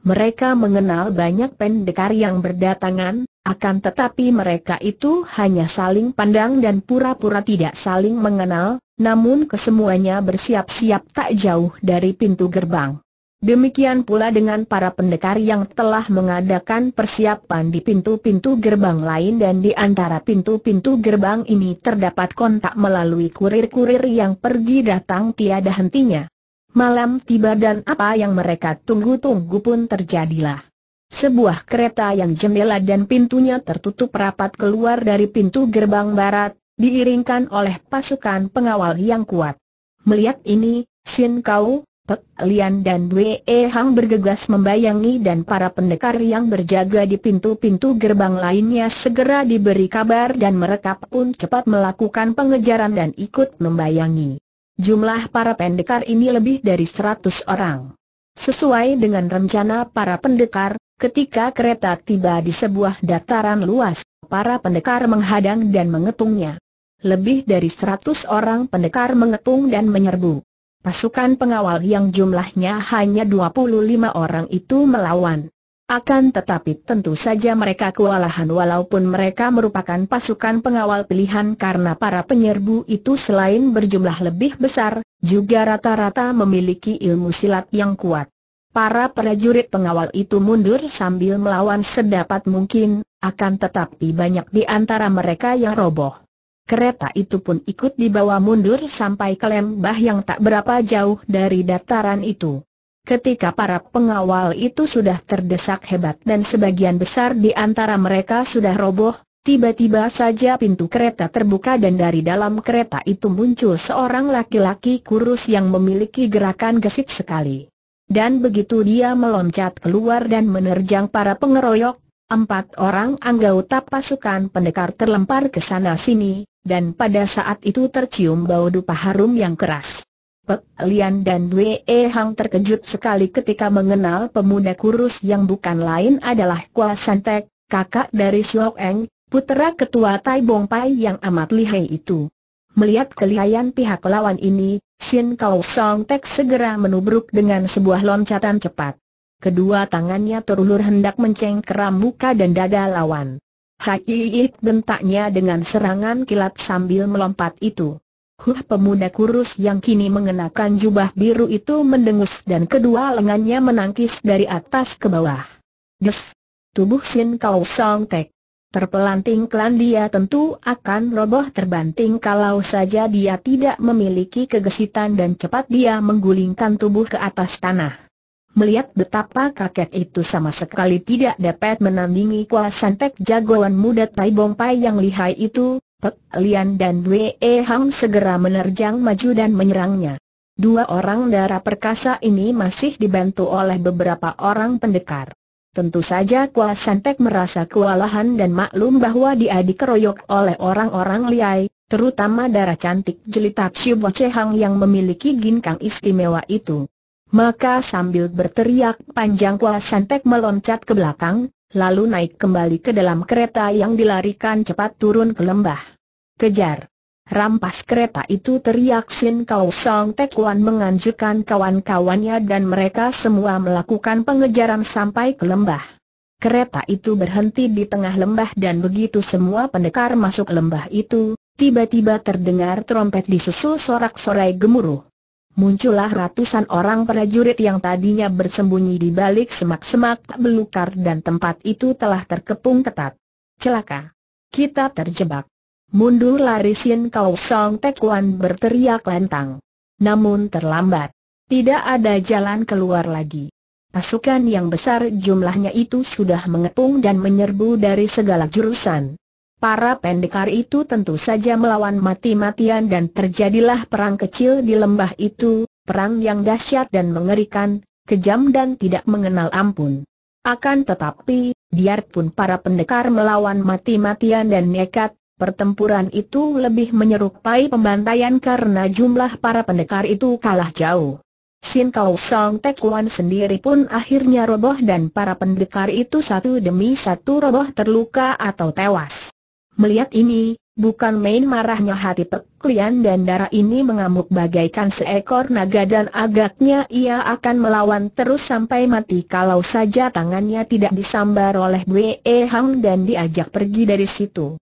Mereka mengenal banyak pendekar yang berdatangan, akan tetapi mereka itu hanya saling pandang dan pura-pura tidak saling mengenal, namun kesemuanya bersiap-siap tak jauh dari pintu gerbang. Demikian pula dengan para pendekar yang telah mengadakan persiapan di pintu-pintu gerbang lain dan di antara pintu-pintu gerbang ini terdapat kontak melalui kurir-kurir yang pergi datang tiada hentinya. Malam tiba dan apa yang mereka tunggu-tunggu pun terjadilah. Sebuah kereta yang jendela dan pintunya tertutup rapat keluar dari pintu gerbang barat, diiringkan oleh pasukan pengawal yang kuat. Melihat ini, Sin Kau, Pek Lian dan Dwe e Hang bergegas membayangi dan para pendekar yang berjaga di pintu-pintu gerbang lainnya segera diberi kabar dan mereka pun cepat melakukan pengejaran dan ikut membayangi. Jumlah para pendekar ini lebih dari seratus orang. Sesuai dengan rencana para pendekar, ketika kereta tiba di sebuah dataran luas, para pendekar menghadang dan mengetungnya. Lebih dari seratus orang pendekar mengetung dan menyerbu. Pasukan pengawal yang jumlahnya hanya dua puluh lima orang itu melawan. Akan tetapi tentu saja mereka kewalahan walaupun mereka merupakan pasukan pengawal pilihan karena para penyerbu itu selain berjumlah lebih besar, juga rata-rata memiliki ilmu silat yang kuat. Para prajurit pengawal itu mundur sambil melawan sedapat mungkin, akan tetapi banyak di antara mereka yang roboh. Kereta itu pun ikut dibawa mundur sampai ke lembah yang tak berapa jauh dari dataran itu. Ketika para pengawal itu sudah terdesak hebat dan sebagian besar di antara mereka sudah roboh, tiba-tiba saja pintu kereta terbuka dan dari dalam kereta itu muncul seorang laki-laki kurus yang memiliki gerakan gesit sekali. Dan begitu dia meloncat keluar dan menerjang para pengeroyok, empat orang anggota pasukan pendekar terlempar ke sana-sini, dan pada saat itu tercium bau dupa harum yang keras. Pek Lian dan Wei Hang terkejut sekali ketika mengenal pemuda kurus yang bukan lain adalah Kua Santek, kakak dari Siok Eng, putera ketua Tai Bong Pai yang amat lihai itu. Melihat kelihaian pihak lawan ini, Sin Kau Song Tek segera menubruk dengan sebuah loncatan cepat. Kedua tangannya terulur hendak mencengkeram muka dan dada lawan. Hai bentaknya dengan serangan kilat sambil melompat itu. Huh pemuda kurus yang kini mengenakan jubah biru itu mendengus dan kedua lengannya menangkis dari atas ke bawah. Des! Tubuh Sin Kau Song Tek. Terpelanting klan dia tentu akan roboh terbanting kalau saja dia tidak memiliki kegesitan dan cepat dia menggulingkan tubuh ke atas tanah. Melihat betapa kakek itu sama sekali tidak dapat menandingi kuasa tek jagoan muda Tai Bong Pai yang lihai itu, Pek Lian dan Wei Hang segera menerjang maju dan menyerangnya. Dua orang darah perkasa ini masih dibantu oleh beberapa orang pendekar. Tentu saja Kua Santek merasa kewalahan dan maklum bahwa dia dikeroyok oleh orang-orang liai, terutama darah cantik jelita Che Hang yang memiliki ginkang istimewa itu. Maka sambil berteriak panjang Kua Santek meloncat ke belakang, lalu naik kembali ke dalam kereta yang dilarikan cepat turun ke lembah kejar. Rampas kereta itu teriak Sin Kau Song Tekuan menganjurkan kawan-kawannya dan mereka semua melakukan pengejaran sampai ke lembah. Kereta itu berhenti di tengah lembah dan begitu semua pendekar masuk lembah itu, tiba-tiba terdengar trompet disusul sorak-sorai gemuruh. Muncullah ratusan orang prajurit yang tadinya bersembunyi di balik semak-semak belukar dan tempat itu telah terkepung ketat. Celaka! Kita terjebak! Mundur lari Sin Kau Song Tekuan berteriak lantang. Namun terlambat. Tidak ada jalan keluar lagi. Pasukan yang besar jumlahnya itu sudah mengepung dan menyerbu dari segala jurusan. Para pendekar itu tentu saja melawan mati-matian dan terjadilah perang kecil di lembah itu, perang yang dahsyat dan mengerikan, kejam dan tidak mengenal ampun. Akan tetapi, biarpun para pendekar melawan mati-matian dan nekat, Pertempuran itu lebih menyerupai pembantaian karena jumlah para pendekar itu kalah jauh. Sin Kau Song Tekuan sendiri pun akhirnya roboh dan para pendekar itu satu demi satu roboh terluka atau tewas. Melihat ini, bukan main marahnya hati Pek Lian dan darah ini mengamuk bagaikan seekor naga dan agaknya ia akan melawan terus sampai mati kalau saja tangannya tidak disambar oleh Bwe Hang dan diajak pergi dari situ.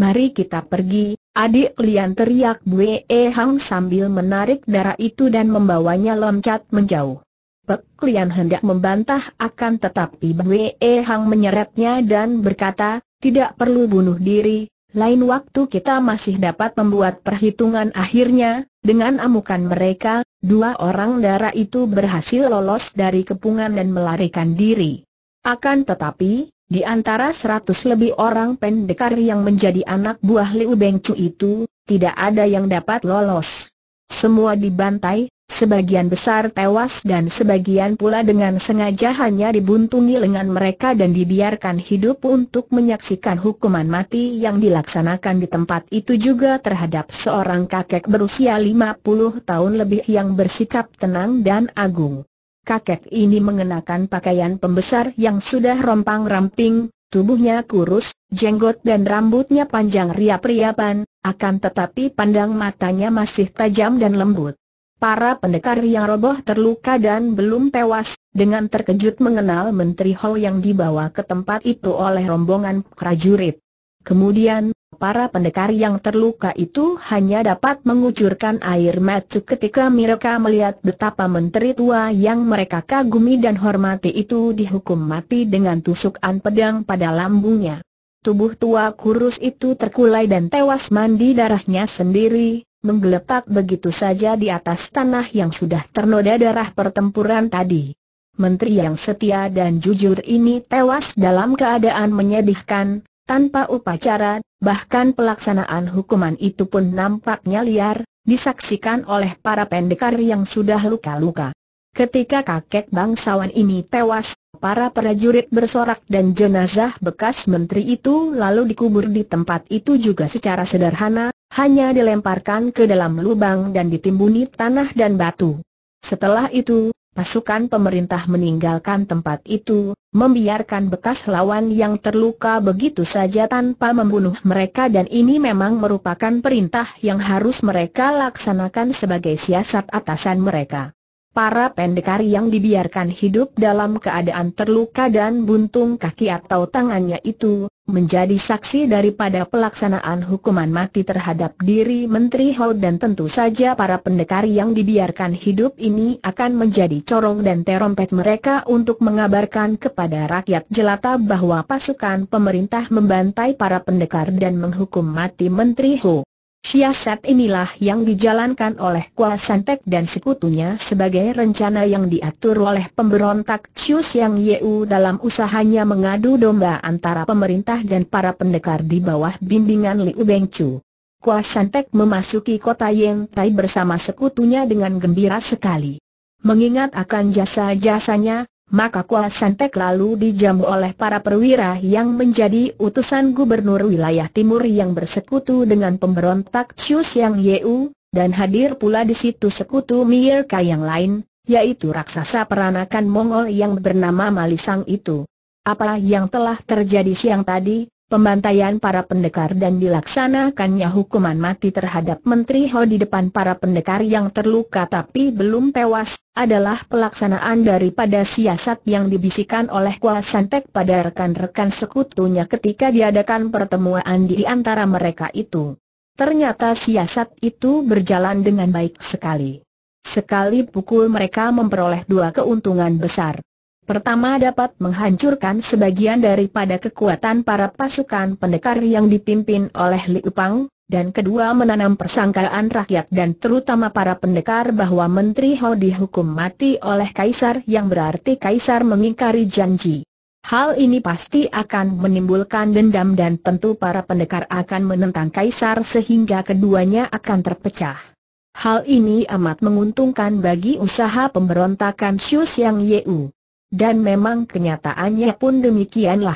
Mari kita pergi, adik Lian teriak E Hang sambil menarik darah itu dan membawanya loncat menjauh. Pek Lian hendak membantah akan tetapi E Hang menyeretnya dan berkata, tidak perlu bunuh diri, lain waktu kita masih dapat membuat perhitungan akhirnya, dengan amukan mereka, dua orang darah itu berhasil lolos dari kepungan dan melarikan diri. Akan tetapi, di antara seratus lebih orang pendekar yang menjadi anak buah Liu Bengcu itu, tidak ada yang dapat lolos. Semua dibantai, sebagian besar tewas dan sebagian pula dengan sengaja hanya dibuntungi lengan mereka dan dibiarkan hidup untuk menyaksikan hukuman mati yang dilaksanakan di tempat itu juga terhadap seorang kakek berusia 50 tahun lebih yang bersikap tenang dan agung kakek ini mengenakan pakaian pembesar yang sudah rompang-ramping, tubuhnya kurus, jenggot dan rambutnya panjang riap-riapan, akan tetapi pandang matanya masih tajam dan lembut. Para pendekar yang roboh terluka dan belum tewas, dengan terkejut mengenal Menteri Ho yang dibawa ke tempat itu oleh rombongan prajurit. Kemudian, para pendekar yang terluka itu hanya dapat mengucurkan air mata ketika mereka melihat betapa menteri tua yang mereka kagumi dan hormati itu dihukum mati dengan tusukan pedang pada lambungnya. Tubuh tua kurus itu terkulai dan tewas mandi darahnya sendiri, menggeletak begitu saja di atas tanah yang sudah ternoda darah pertempuran tadi. Menteri yang setia dan jujur ini tewas dalam keadaan menyedihkan, tanpa upacara, bahkan pelaksanaan hukuman itu pun nampaknya liar, disaksikan oleh para pendekar yang sudah luka-luka. Ketika kakek bangsawan ini tewas, para prajurit bersorak dan jenazah bekas menteri itu lalu dikubur di tempat itu juga secara sederhana, hanya dilemparkan ke dalam lubang dan ditimbuni tanah dan batu. Setelah itu, pasukan pemerintah meninggalkan tempat itu, membiarkan bekas lawan yang terluka begitu saja tanpa membunuh mereka dan ini memang merupakan perintah yang harus mereka laksanakan sebagai siasat atasan mereka. Para pendekar yang dibiarkan hidup dalam keadaan terluka dan buntung kaki atau tangannya itu, menjadi saksi daripada pelaksanaan hukuman mati terhadap diri Menteri Ho dan tentu saja para pendekar yang dibiarkan hidup ini akan menjadi corong dan terompet mereka untuk mengabarkan kepada rakyat jelata bahwa pasukan pemerintah membantai para pendekar dan menghukum mati Menteri Ho. Siasat inilah yang dijalankan oleh Kuala Santek dan sekutunya sebagai rencana yang diatur oleh pemberontak Chiu Yang Yeu dalam usahanya mengadu domba antara pemerintah dan para pendekar di bawah bimbingan Liu Beng Chu. Santek memasuki kota Yeng Tai bersama sekutunya dengan gembira sekali. Mengingat akan jasa-jasanya, maka Kuala Santek lalu dijamu oleh para perwira yang menjadi utusan gubernur wilayah timur yang bersekutu dengan pemberontak Chiu Yang Yeu, dan hadir pula di situ sekutu Mierka yang lain, yaitu raksasa peranakan Mongol yang bernama Malisang itu. Apa yang telah terjadi siang tadi, pembantaian para pendekar dan dilaksanakannya hukuman mati terhadap Menteri Ho di depan para pendekar yang terluka tapi belum tewas, adalah pelaksanaan daripada siasat yang dibisikkan oleh kuasa Santek pada rekan-rekan sekutunya ketika diadakan pertemuan di antara mereka itu. Ternyata siasat itu berjalan dengan baik sekali. Sekali pukul mereka memperoleh dua keuntungan besar pertama dapat menghancurkan sebagian daripada kekuatan para pasukan pendekar yang dipimpin oleh Liu Pang, dan kedua menanam persangkaan rakyat dan terutama para pendekar bahwa Menteri Ho dihukum mati oleh Kaisar yang berarti Kaisar mengingkari janji. Hal ini pasti akan menimbulkan dendam dan tentu para pendekar akan menentang Kaisar sehingga keduanya akan terpecah. Hal ini amat menguntungkan bagi usaha pemberontakan Xiu Yang Yeu. Dan memang kenyataannya pun demikianlah.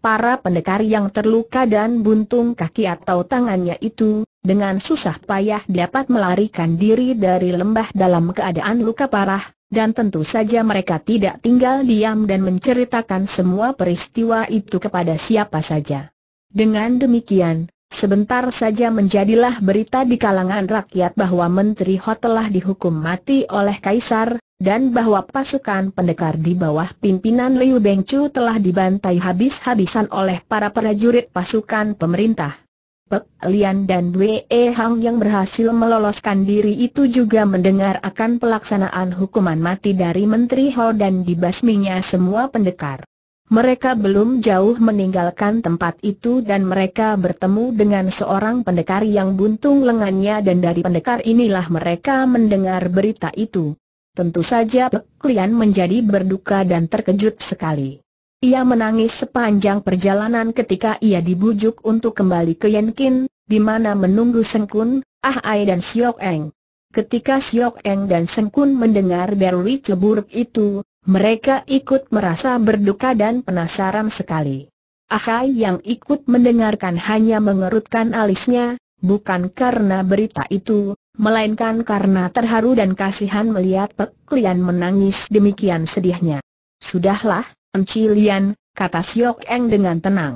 Para pendekar yang terluka dan buntung kaki atau tangannya itu, dengan susah payah dapat melarikan diri dari lembah dalam keadaan luka parah, dan tentu saja mereka tidak tinggal diam dan menceritakan semua peristiwa itu kepada siapa saja. Dengan demikian, sebentar saja menjadilah berita di kalangan rakyat bahwa Menteri Hotelah dihukum mati oleh Kaisar, dan bahwa pasukan pendekar di bawah pimpinan Liu Bengchu telah dibantai habis-habisan oleh para prajurit pasukan pemerintah. Pek Lian dan Wei Hang yang berhasil meloloskan diri itu juga mendengar akan pelaksanaan hukuman mati dari Menteri Ho dan dibasminya semua pendekar. Mereka belum jauh meninggalkan tempat itu dan mereka bertemu dengan seorang pendekar yang buntung lengannya dan dari pendekar inilah mereka mendengar berita itu. Tentu saja Pek menjadi berduka dan terkejut sekali. Ia menangis sepanjang perjalanan ketika ia dibujuk untuk kembali ke Yenkin, di mana menunggu Sengkun, Ah Ai dan Siok Eng. Ketika Siok Eng dan Sengkun mendengar berwi ceburuk itu, mereka ikut merasa berduka dan penasaran sekali. Ah Ai yang ikut mendengarkan hanya mengerutkan alisnya, bukan karena berita itu, melainkan karena terharu dan kasihan melihat Pek Lian menangis demikian sedihnya. Sudahlah, Enci Lian, kata Siok Eng dengan tenang.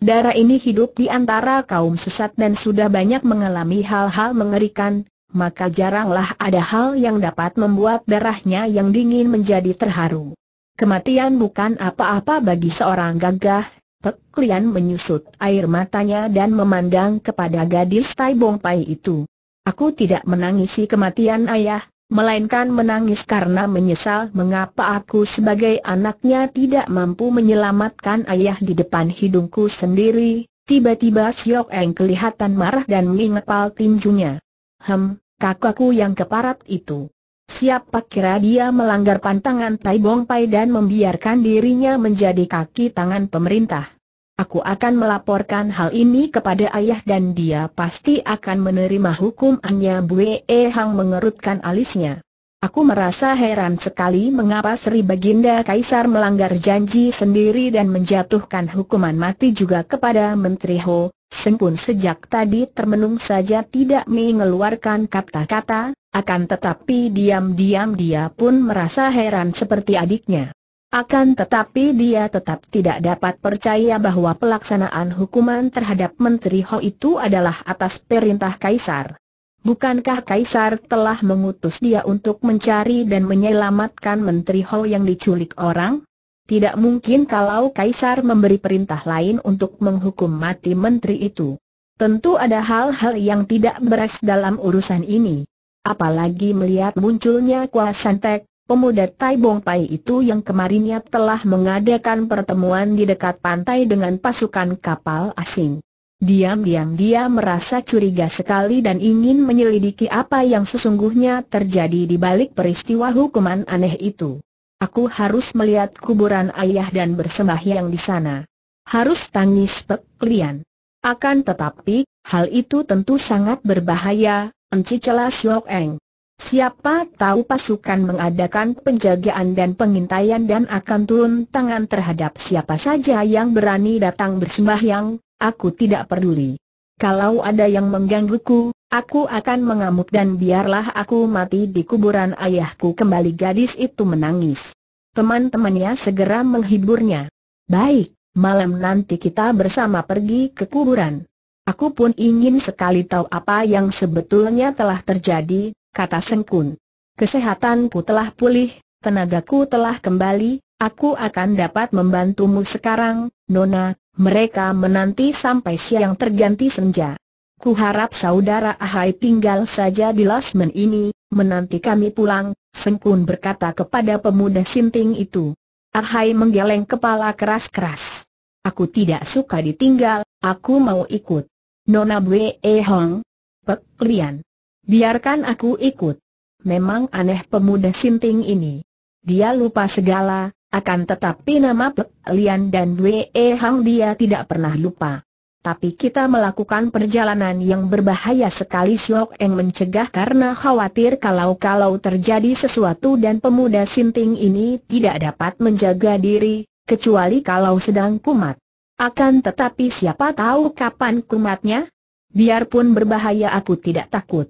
Darah ini hidup di antara kaum sesat dan sudah banyak mengalami hal-hal mengerikan, maka jaranglah ada hal yang dapat membuat darahnya yang dingin menjadi terharu. Kematian bukan apa-apa bagi seorang gagah, Pek Lian menyusut air matanya dan memandang kepada gadis Tai Bong Pai itu. Aku tidak menangisi kematian ayah, melainkan menangis karena menyesal mengapa aku sebagai anaknya tidak mampu menyelamatkan ayah di depan hidungku sendiri. Tiba-tiba Siok Eng kelihatan marah dan mengepal tinjunya. Hem, kakakku yang keparat itu. Siapa kira dia melanggar pantangan Tai Bong Pai dan membiarkan dirinya menjadi kaki tangan pemerintah. Aku akan melaporkan hal ini kepada ayah dan dia pasti akan menerima hukumannya Bue e Hang mengerutkan alisnya. Aku merasa heran sekali mengapa Sri Baginda Kaisar melanggar janji sendiri dan menjatuhkan hukuman mati juga kepada Menteri Ho, Sempun sejak tadi termenung saja tidak mengeluarkan kata-kata, akan tetapi diam-diam dia pun merasa heran seperti adiknya. Akan tetapi dia tetap tidak dapat percaya bahwa pelaksanaan hukuman terhadap Menteri Ho itu adalah atas perintah Kaisar. Bukankah Kaisar telah mengutus dia untuk mencari dan menyelamatkan Menteri Ho yang diculik orang? Tidak mungkin kalau Kaisar memberi perintah lain untuk menghukum mati Menteri itu. Tentu ada hal-hal yang tidak beres dalam urusan ini. Apalagi melihat munculnya Santek, Pemuda Tai Bong Pai itu yang kemarinnya telah mengadakan pertemuan di dekat pantai dengan pasukan kapal asing. Diam-diam dia merasa curiga sekali dan ingin menyelidiki apa yang sesungguhnya terjadi di balik peristiwa hukuman aneh itu. Aku harus melihat kuburan ayah dan yang di sana. Harus tangis peklian. Akan tetapi, hal itu tentu sangat berbahaya, Enci Celas Eng. Siapa tahu pasukan mengadakan penjagaan dan pengintaian dan akan turun tangan terhadap siapa saja yang berani datang bersembahyang, aku tidak peduli. Kalau ada yang menggangguku, aku akan mengamuk dan biarlah aku mati di kuburan ayahku kembali gadis itu menangis. Teman-temannya segera menghiburnya. Baik, malam nanti kita bersama pergi ke kuburan. Aku pun ingin sekali tahu apa yang sebetulnya telah terjadi, kata Sengkun. Kesehatanku telah pulih, tenagaku telah kembali, aku akan dapat membantumu sekarang, Nona, mereka menanti sampai siang terganti senja. Kuharap harap saudara Ahai tinggal saja di lasmen ini, menanti kami pulang, Sengkun berkata kepada pemuda sinting itu. Ahai menggeleng kepala keras-keras. Aku tidak suka ditinggal, aku mau ikut. Nona Bwe Hong. Pek Lian. Biarkan aku ikut. Memang aneh pemuda sinting ini. Dia lupa segala, akan tetapi nama Pek Lian dan Wei e Hang dia tidak pernah lupa. Tapi kita melakukan perjalanan yang berbahaya sekali Siok Eng mencegah karena khawatir kalau-kalau terjadi sesuatu dan pemuda sinting ini tidak dapat menjaga diri, kecuali kalau sedang kumat. Akan tetapi siapa tahu kapan kumatnya? Biarpun berbahaya aku tidak takut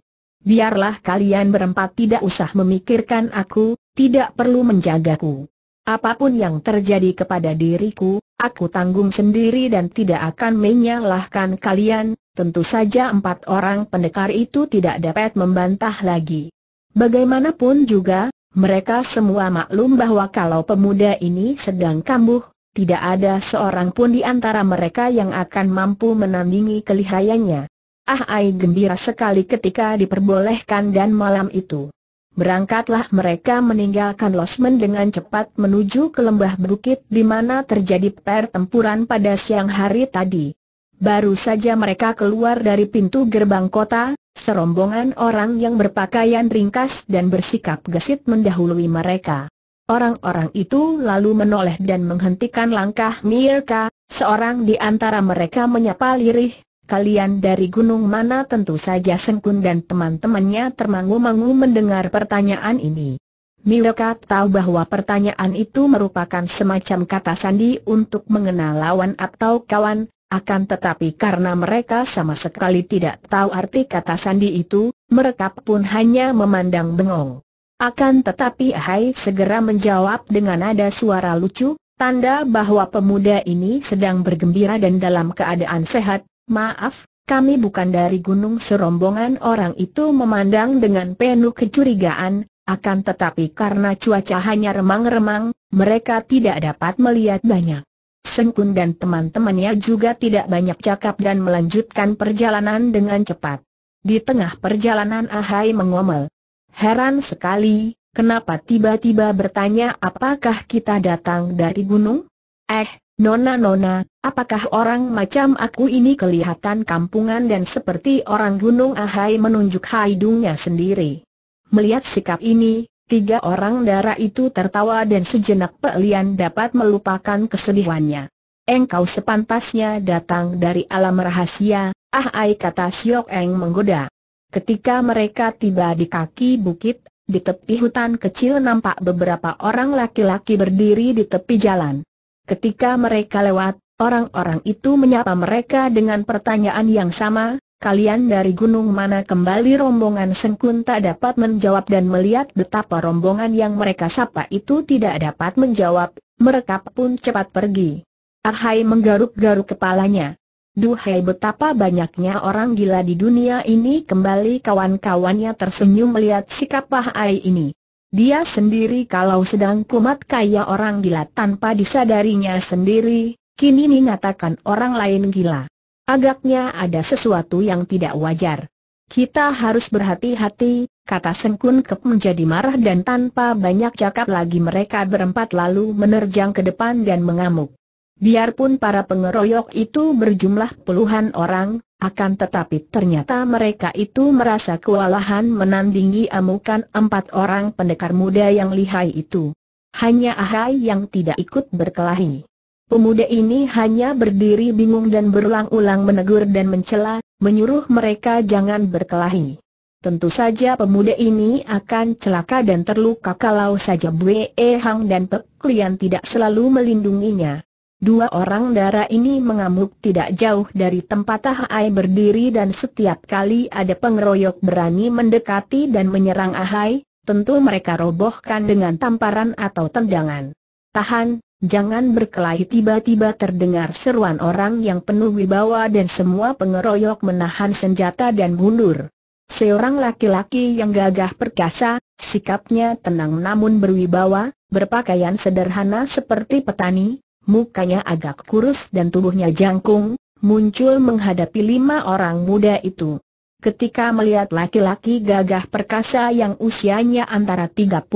biarlah kalian berempat tidak usah memikirkan aku, tidak perlu menjagaku. Apapun yang terjadi kepada diriku, aku tanggung sendiri dan tidak akan menyalahkan kalian, tentu saja empat orang pendekar itu tidak dapat membantah lagi. Bagaimanapun juga, mereka semua maklum bahwa kalau pemuda ini sedang kambuh, tidak ada seorang pun di antara mereka yang akan mampu menandingi kelihayannya. Ah ai gembira sekali ketika diperbolehkan dan malam itu. Berangkatlah mereka meninggalkan Losmen dengan cepat menuju ke lembah bukit di mana terjadi pertempuran pada siang hari tadi. Baru saja mereka keluar dari pintu gerbang kota, serombongan orang yang berpakaian ringkas dan bersikap gesit mendahului mereka. Orang-orang itu lalu menoleh dan menghentikan langkah Mirka, seorang di antara mereka menyapa lirih, Kalian dari gunung mana tentu saja Sengkun dan teman-temannya termangu-mangu mendengar pertanyaan ini. Mereka tahu bahwa pertanyaan itu merupakan semacam kata sandi untuk mengenal lawan atau kawan, akan tetapi karena mereka sama sekali tidak tahu arti kata sandi itu, mereka pun hanya memandang bengong. Akan tetapi Hai segera menjawab dengan nada suara lucu, tanda bahwa pemuda ini sedang bergembira dan dalam keadaan sehat, Maaf, kami bukan dari gunung serombongan orang itu memandang dengan penuh kecurigaan, akan tetapi karena cuaca hanya remang-remang, mereka tidak dapat melihat banyak. Sengkun dan teman-temannya juga tidak banyak cakap dan melanjutkan perjalanan dengan cepat. Di tengah perjalanan Ahai mengomel. Heran sekali, kenapa tiba-tiba bertanya apakah kita datang dari gunung? Eh, Nona-nona, apakah orang macam aku ini kelihatan kampungan dan seperti orang gunung ahai menunjuk hidungnya sendiri? Melihat sikap ini, tiga orang darah itu tertawa dan sejenak Pelian dapat melupakan kesedihannya. Engkau sepantasnya datang dari alam rahasia, ahai kata Siok Eng menggoda. Ketika mereka tiba di kaki bukit, di tepi hutan kecil nampak beberapa orang laki-laki berdiri di tepi jalan. Ketika mereka lewat, orang-orang itu menyapa mereka dengan pertanyaan yang sama, kalian dari gunung mana kembali rombongan Sengkun tak dapat menjawab dan melihat betapa rombongan yang mereka sapa itu tidak dapat menjawab, mereka pun cepat pergi. Arhai menggaruk-garuk kepalanya. Duhai betapa banyaknya orang gila di dunia ini kembali kawan-kawannya tersenyum melihat sikap Ahai ini. Dia sendiri kalau sedang kumat kaya orang gila tanpa disadarinya sendiri, kini mengatakan orang lain gila. Agaknya ada sesuatu yang tidak wajar. Kita harus berhati-hati, kata Sengkun Kep menjadi marah dan tanpa banyak cakap lagi mereka berempat lalu menerjang ke depan dan mengamuk. Biarpun para pengeroyok itu berjumlah puluhan orang, akan tetapi ternyata mereka itu merasa kewalahan menandingi amukan empat orang pendekar muda yang lihai itu. Hanya Ahai yang tidak ikut berkelahi. Pemuda ini hanya berdiri bingung dan berulang-ulang menegur dan mencela, menyuruh mereka jangan berkelahi. Tentu saja pemuda ini akan celaka dan terluka kalau saja Bwe Hang dan Pek Lian tidak selalu melindunginya. Dua orang dara ini mengamuk tidak jauh dari tempat Ahai berdiri dan setiap kali ada pengeroyok berani mendekati dan menyerang Ahai, tentu mereka robohkan dengan tamparan atau tendangan. Tahan, jangan berkelahi tiba-tiba terdengar seruan orang yang penuh wibawa dan semua pengeroyok menahan senjata dan mundur. Seorang laki-laki yang gagah perkasa, sikapnya tenang namun berwibawa, berpakaian sederhana seperti petani, mukanya agak kurus dan tubuhnya jangkung, muncul menghadapi lima orang muda itu. Ketika melihat laki-laki gagah perkasa yang usianya antara 35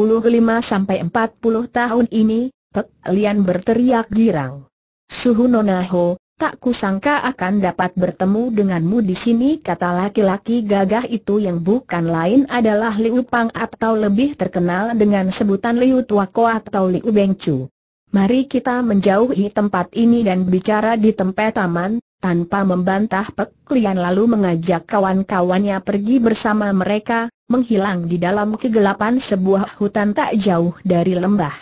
sampai 40 tahun ini, Pek Lian berteriak girang. Suhu Nonaho, tak kusangka akan dapat bertemu denganmu di sini kata laki-laki gagah itu yang bukan lain adalah Liu Pang atau lebih terkenal dengan sebutan Liu Tuako atau Liu Bengcu. Mari kita menjauhi tempat ini dan bicara di tempat taman, tanpa membantah Peklian lalu mengajak kawan-kawannya pergi bersama mereka, menghilang di dalam kegelapan sebuah hutan tak jauh dari lembah.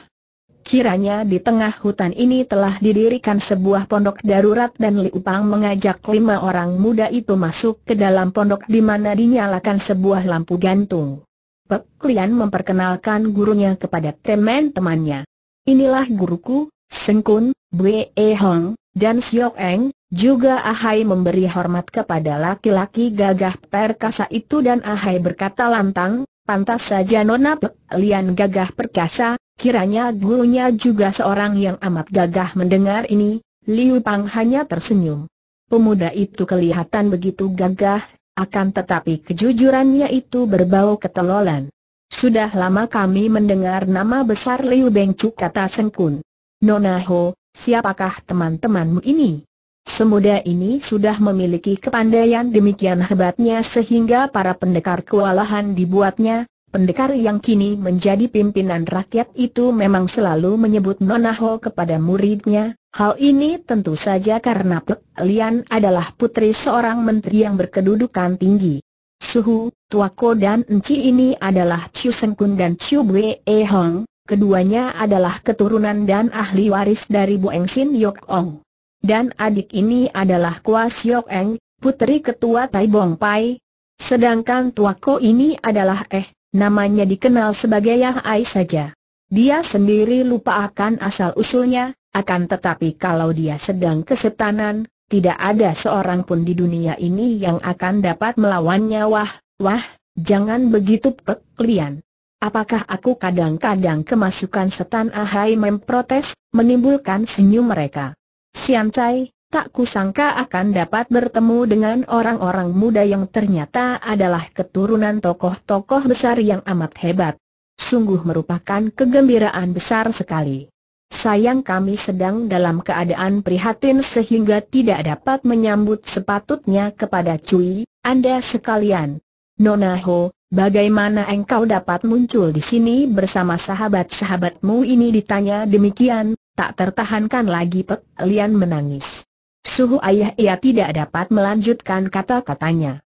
Kiranya di tengah hutan ini telah didirikan sebuah pondok darurat dan Liu Pang mengajak lima orang muda itu masuk ke dalam pondok di mana dinyalakan sebuah lampu gantung. Pek memperkenalkan gurunya kepada teman-temannya. Inilah guruku, Sengkun, Bwe e Hong, dan Siok Eng, juga Ahai memberi hormat kepada laki-laki gagah perkasa itu dan Ahai berkata lantang, pantas saja Nona Lian gagah perkasa, kiranya gurunya juga seorang yang amat gagah mendengar ini, Liu Pang hanya tersenyum. Pemuda itu kelihatan begitu gagah, akan tetapi kejujurannya itu berbau ketelolan. Sudah lama kami mendengar nama besar Liu Bengcu kata Sengkun. Nona Ho, siapakah teman-temanmu ini? Semuda ini sudah memiliki kepandaian demikian hebatnya sehingga para pendekar kewalahan dibuatnya, pendekar yang kini menjadi pimpinan rakyat itu memang selalu menyebut Nona Ho kepada muridnya, hal ini tentu saja karena Pek Lian adalah putri seorang menteri yang berkedudukan tinggi. Suhu, Tuako dan Enci ini adalah Chiu Sengkun dan Chiu Bwe e Hong, keduanya adalah keturunan dan ahli waris dari Eng Sin Yok Ong. Dan adik ini adalah Kwa Siok Eng, putri ketua Tai Bong Pai. Sedangkan Tuako ini adalah Eh, namanya dikenal sebagai Yah Ai saja. Dia sendiri lupa akan asal-usulnya, akan tetapi kalau dia sedang kesetanan, tidak ada seorang pun di dunia ini yang akan dapat melawannya wah, wah, jangan begitu pek lian. Apakah aku kadang-kadang kemasukan setan ahai memprotes, menimbulkan senyum mereka. Sian Chai, tak kusangka akan dapat bertemu dengan orang-orang muda yang ternyata adalah keturunan tokoh-tokoh besar yang amat hebat. Sungguh merupakan kegembiraan besar sekali. Sayang kami sedang dalam keadaan prihatin sehingga tidak dapat menyambut sepatutnya kepada Cui, Anda sekalian. Nona Ho, bagaimana engkau dapat muncul di sini bersama sahabat-sahabatmu ini ditanya demikian, tak tertahankan lagi Pek Lian menangis. Suhu ayah ia tidak dapat melanjutkan kata-katanya.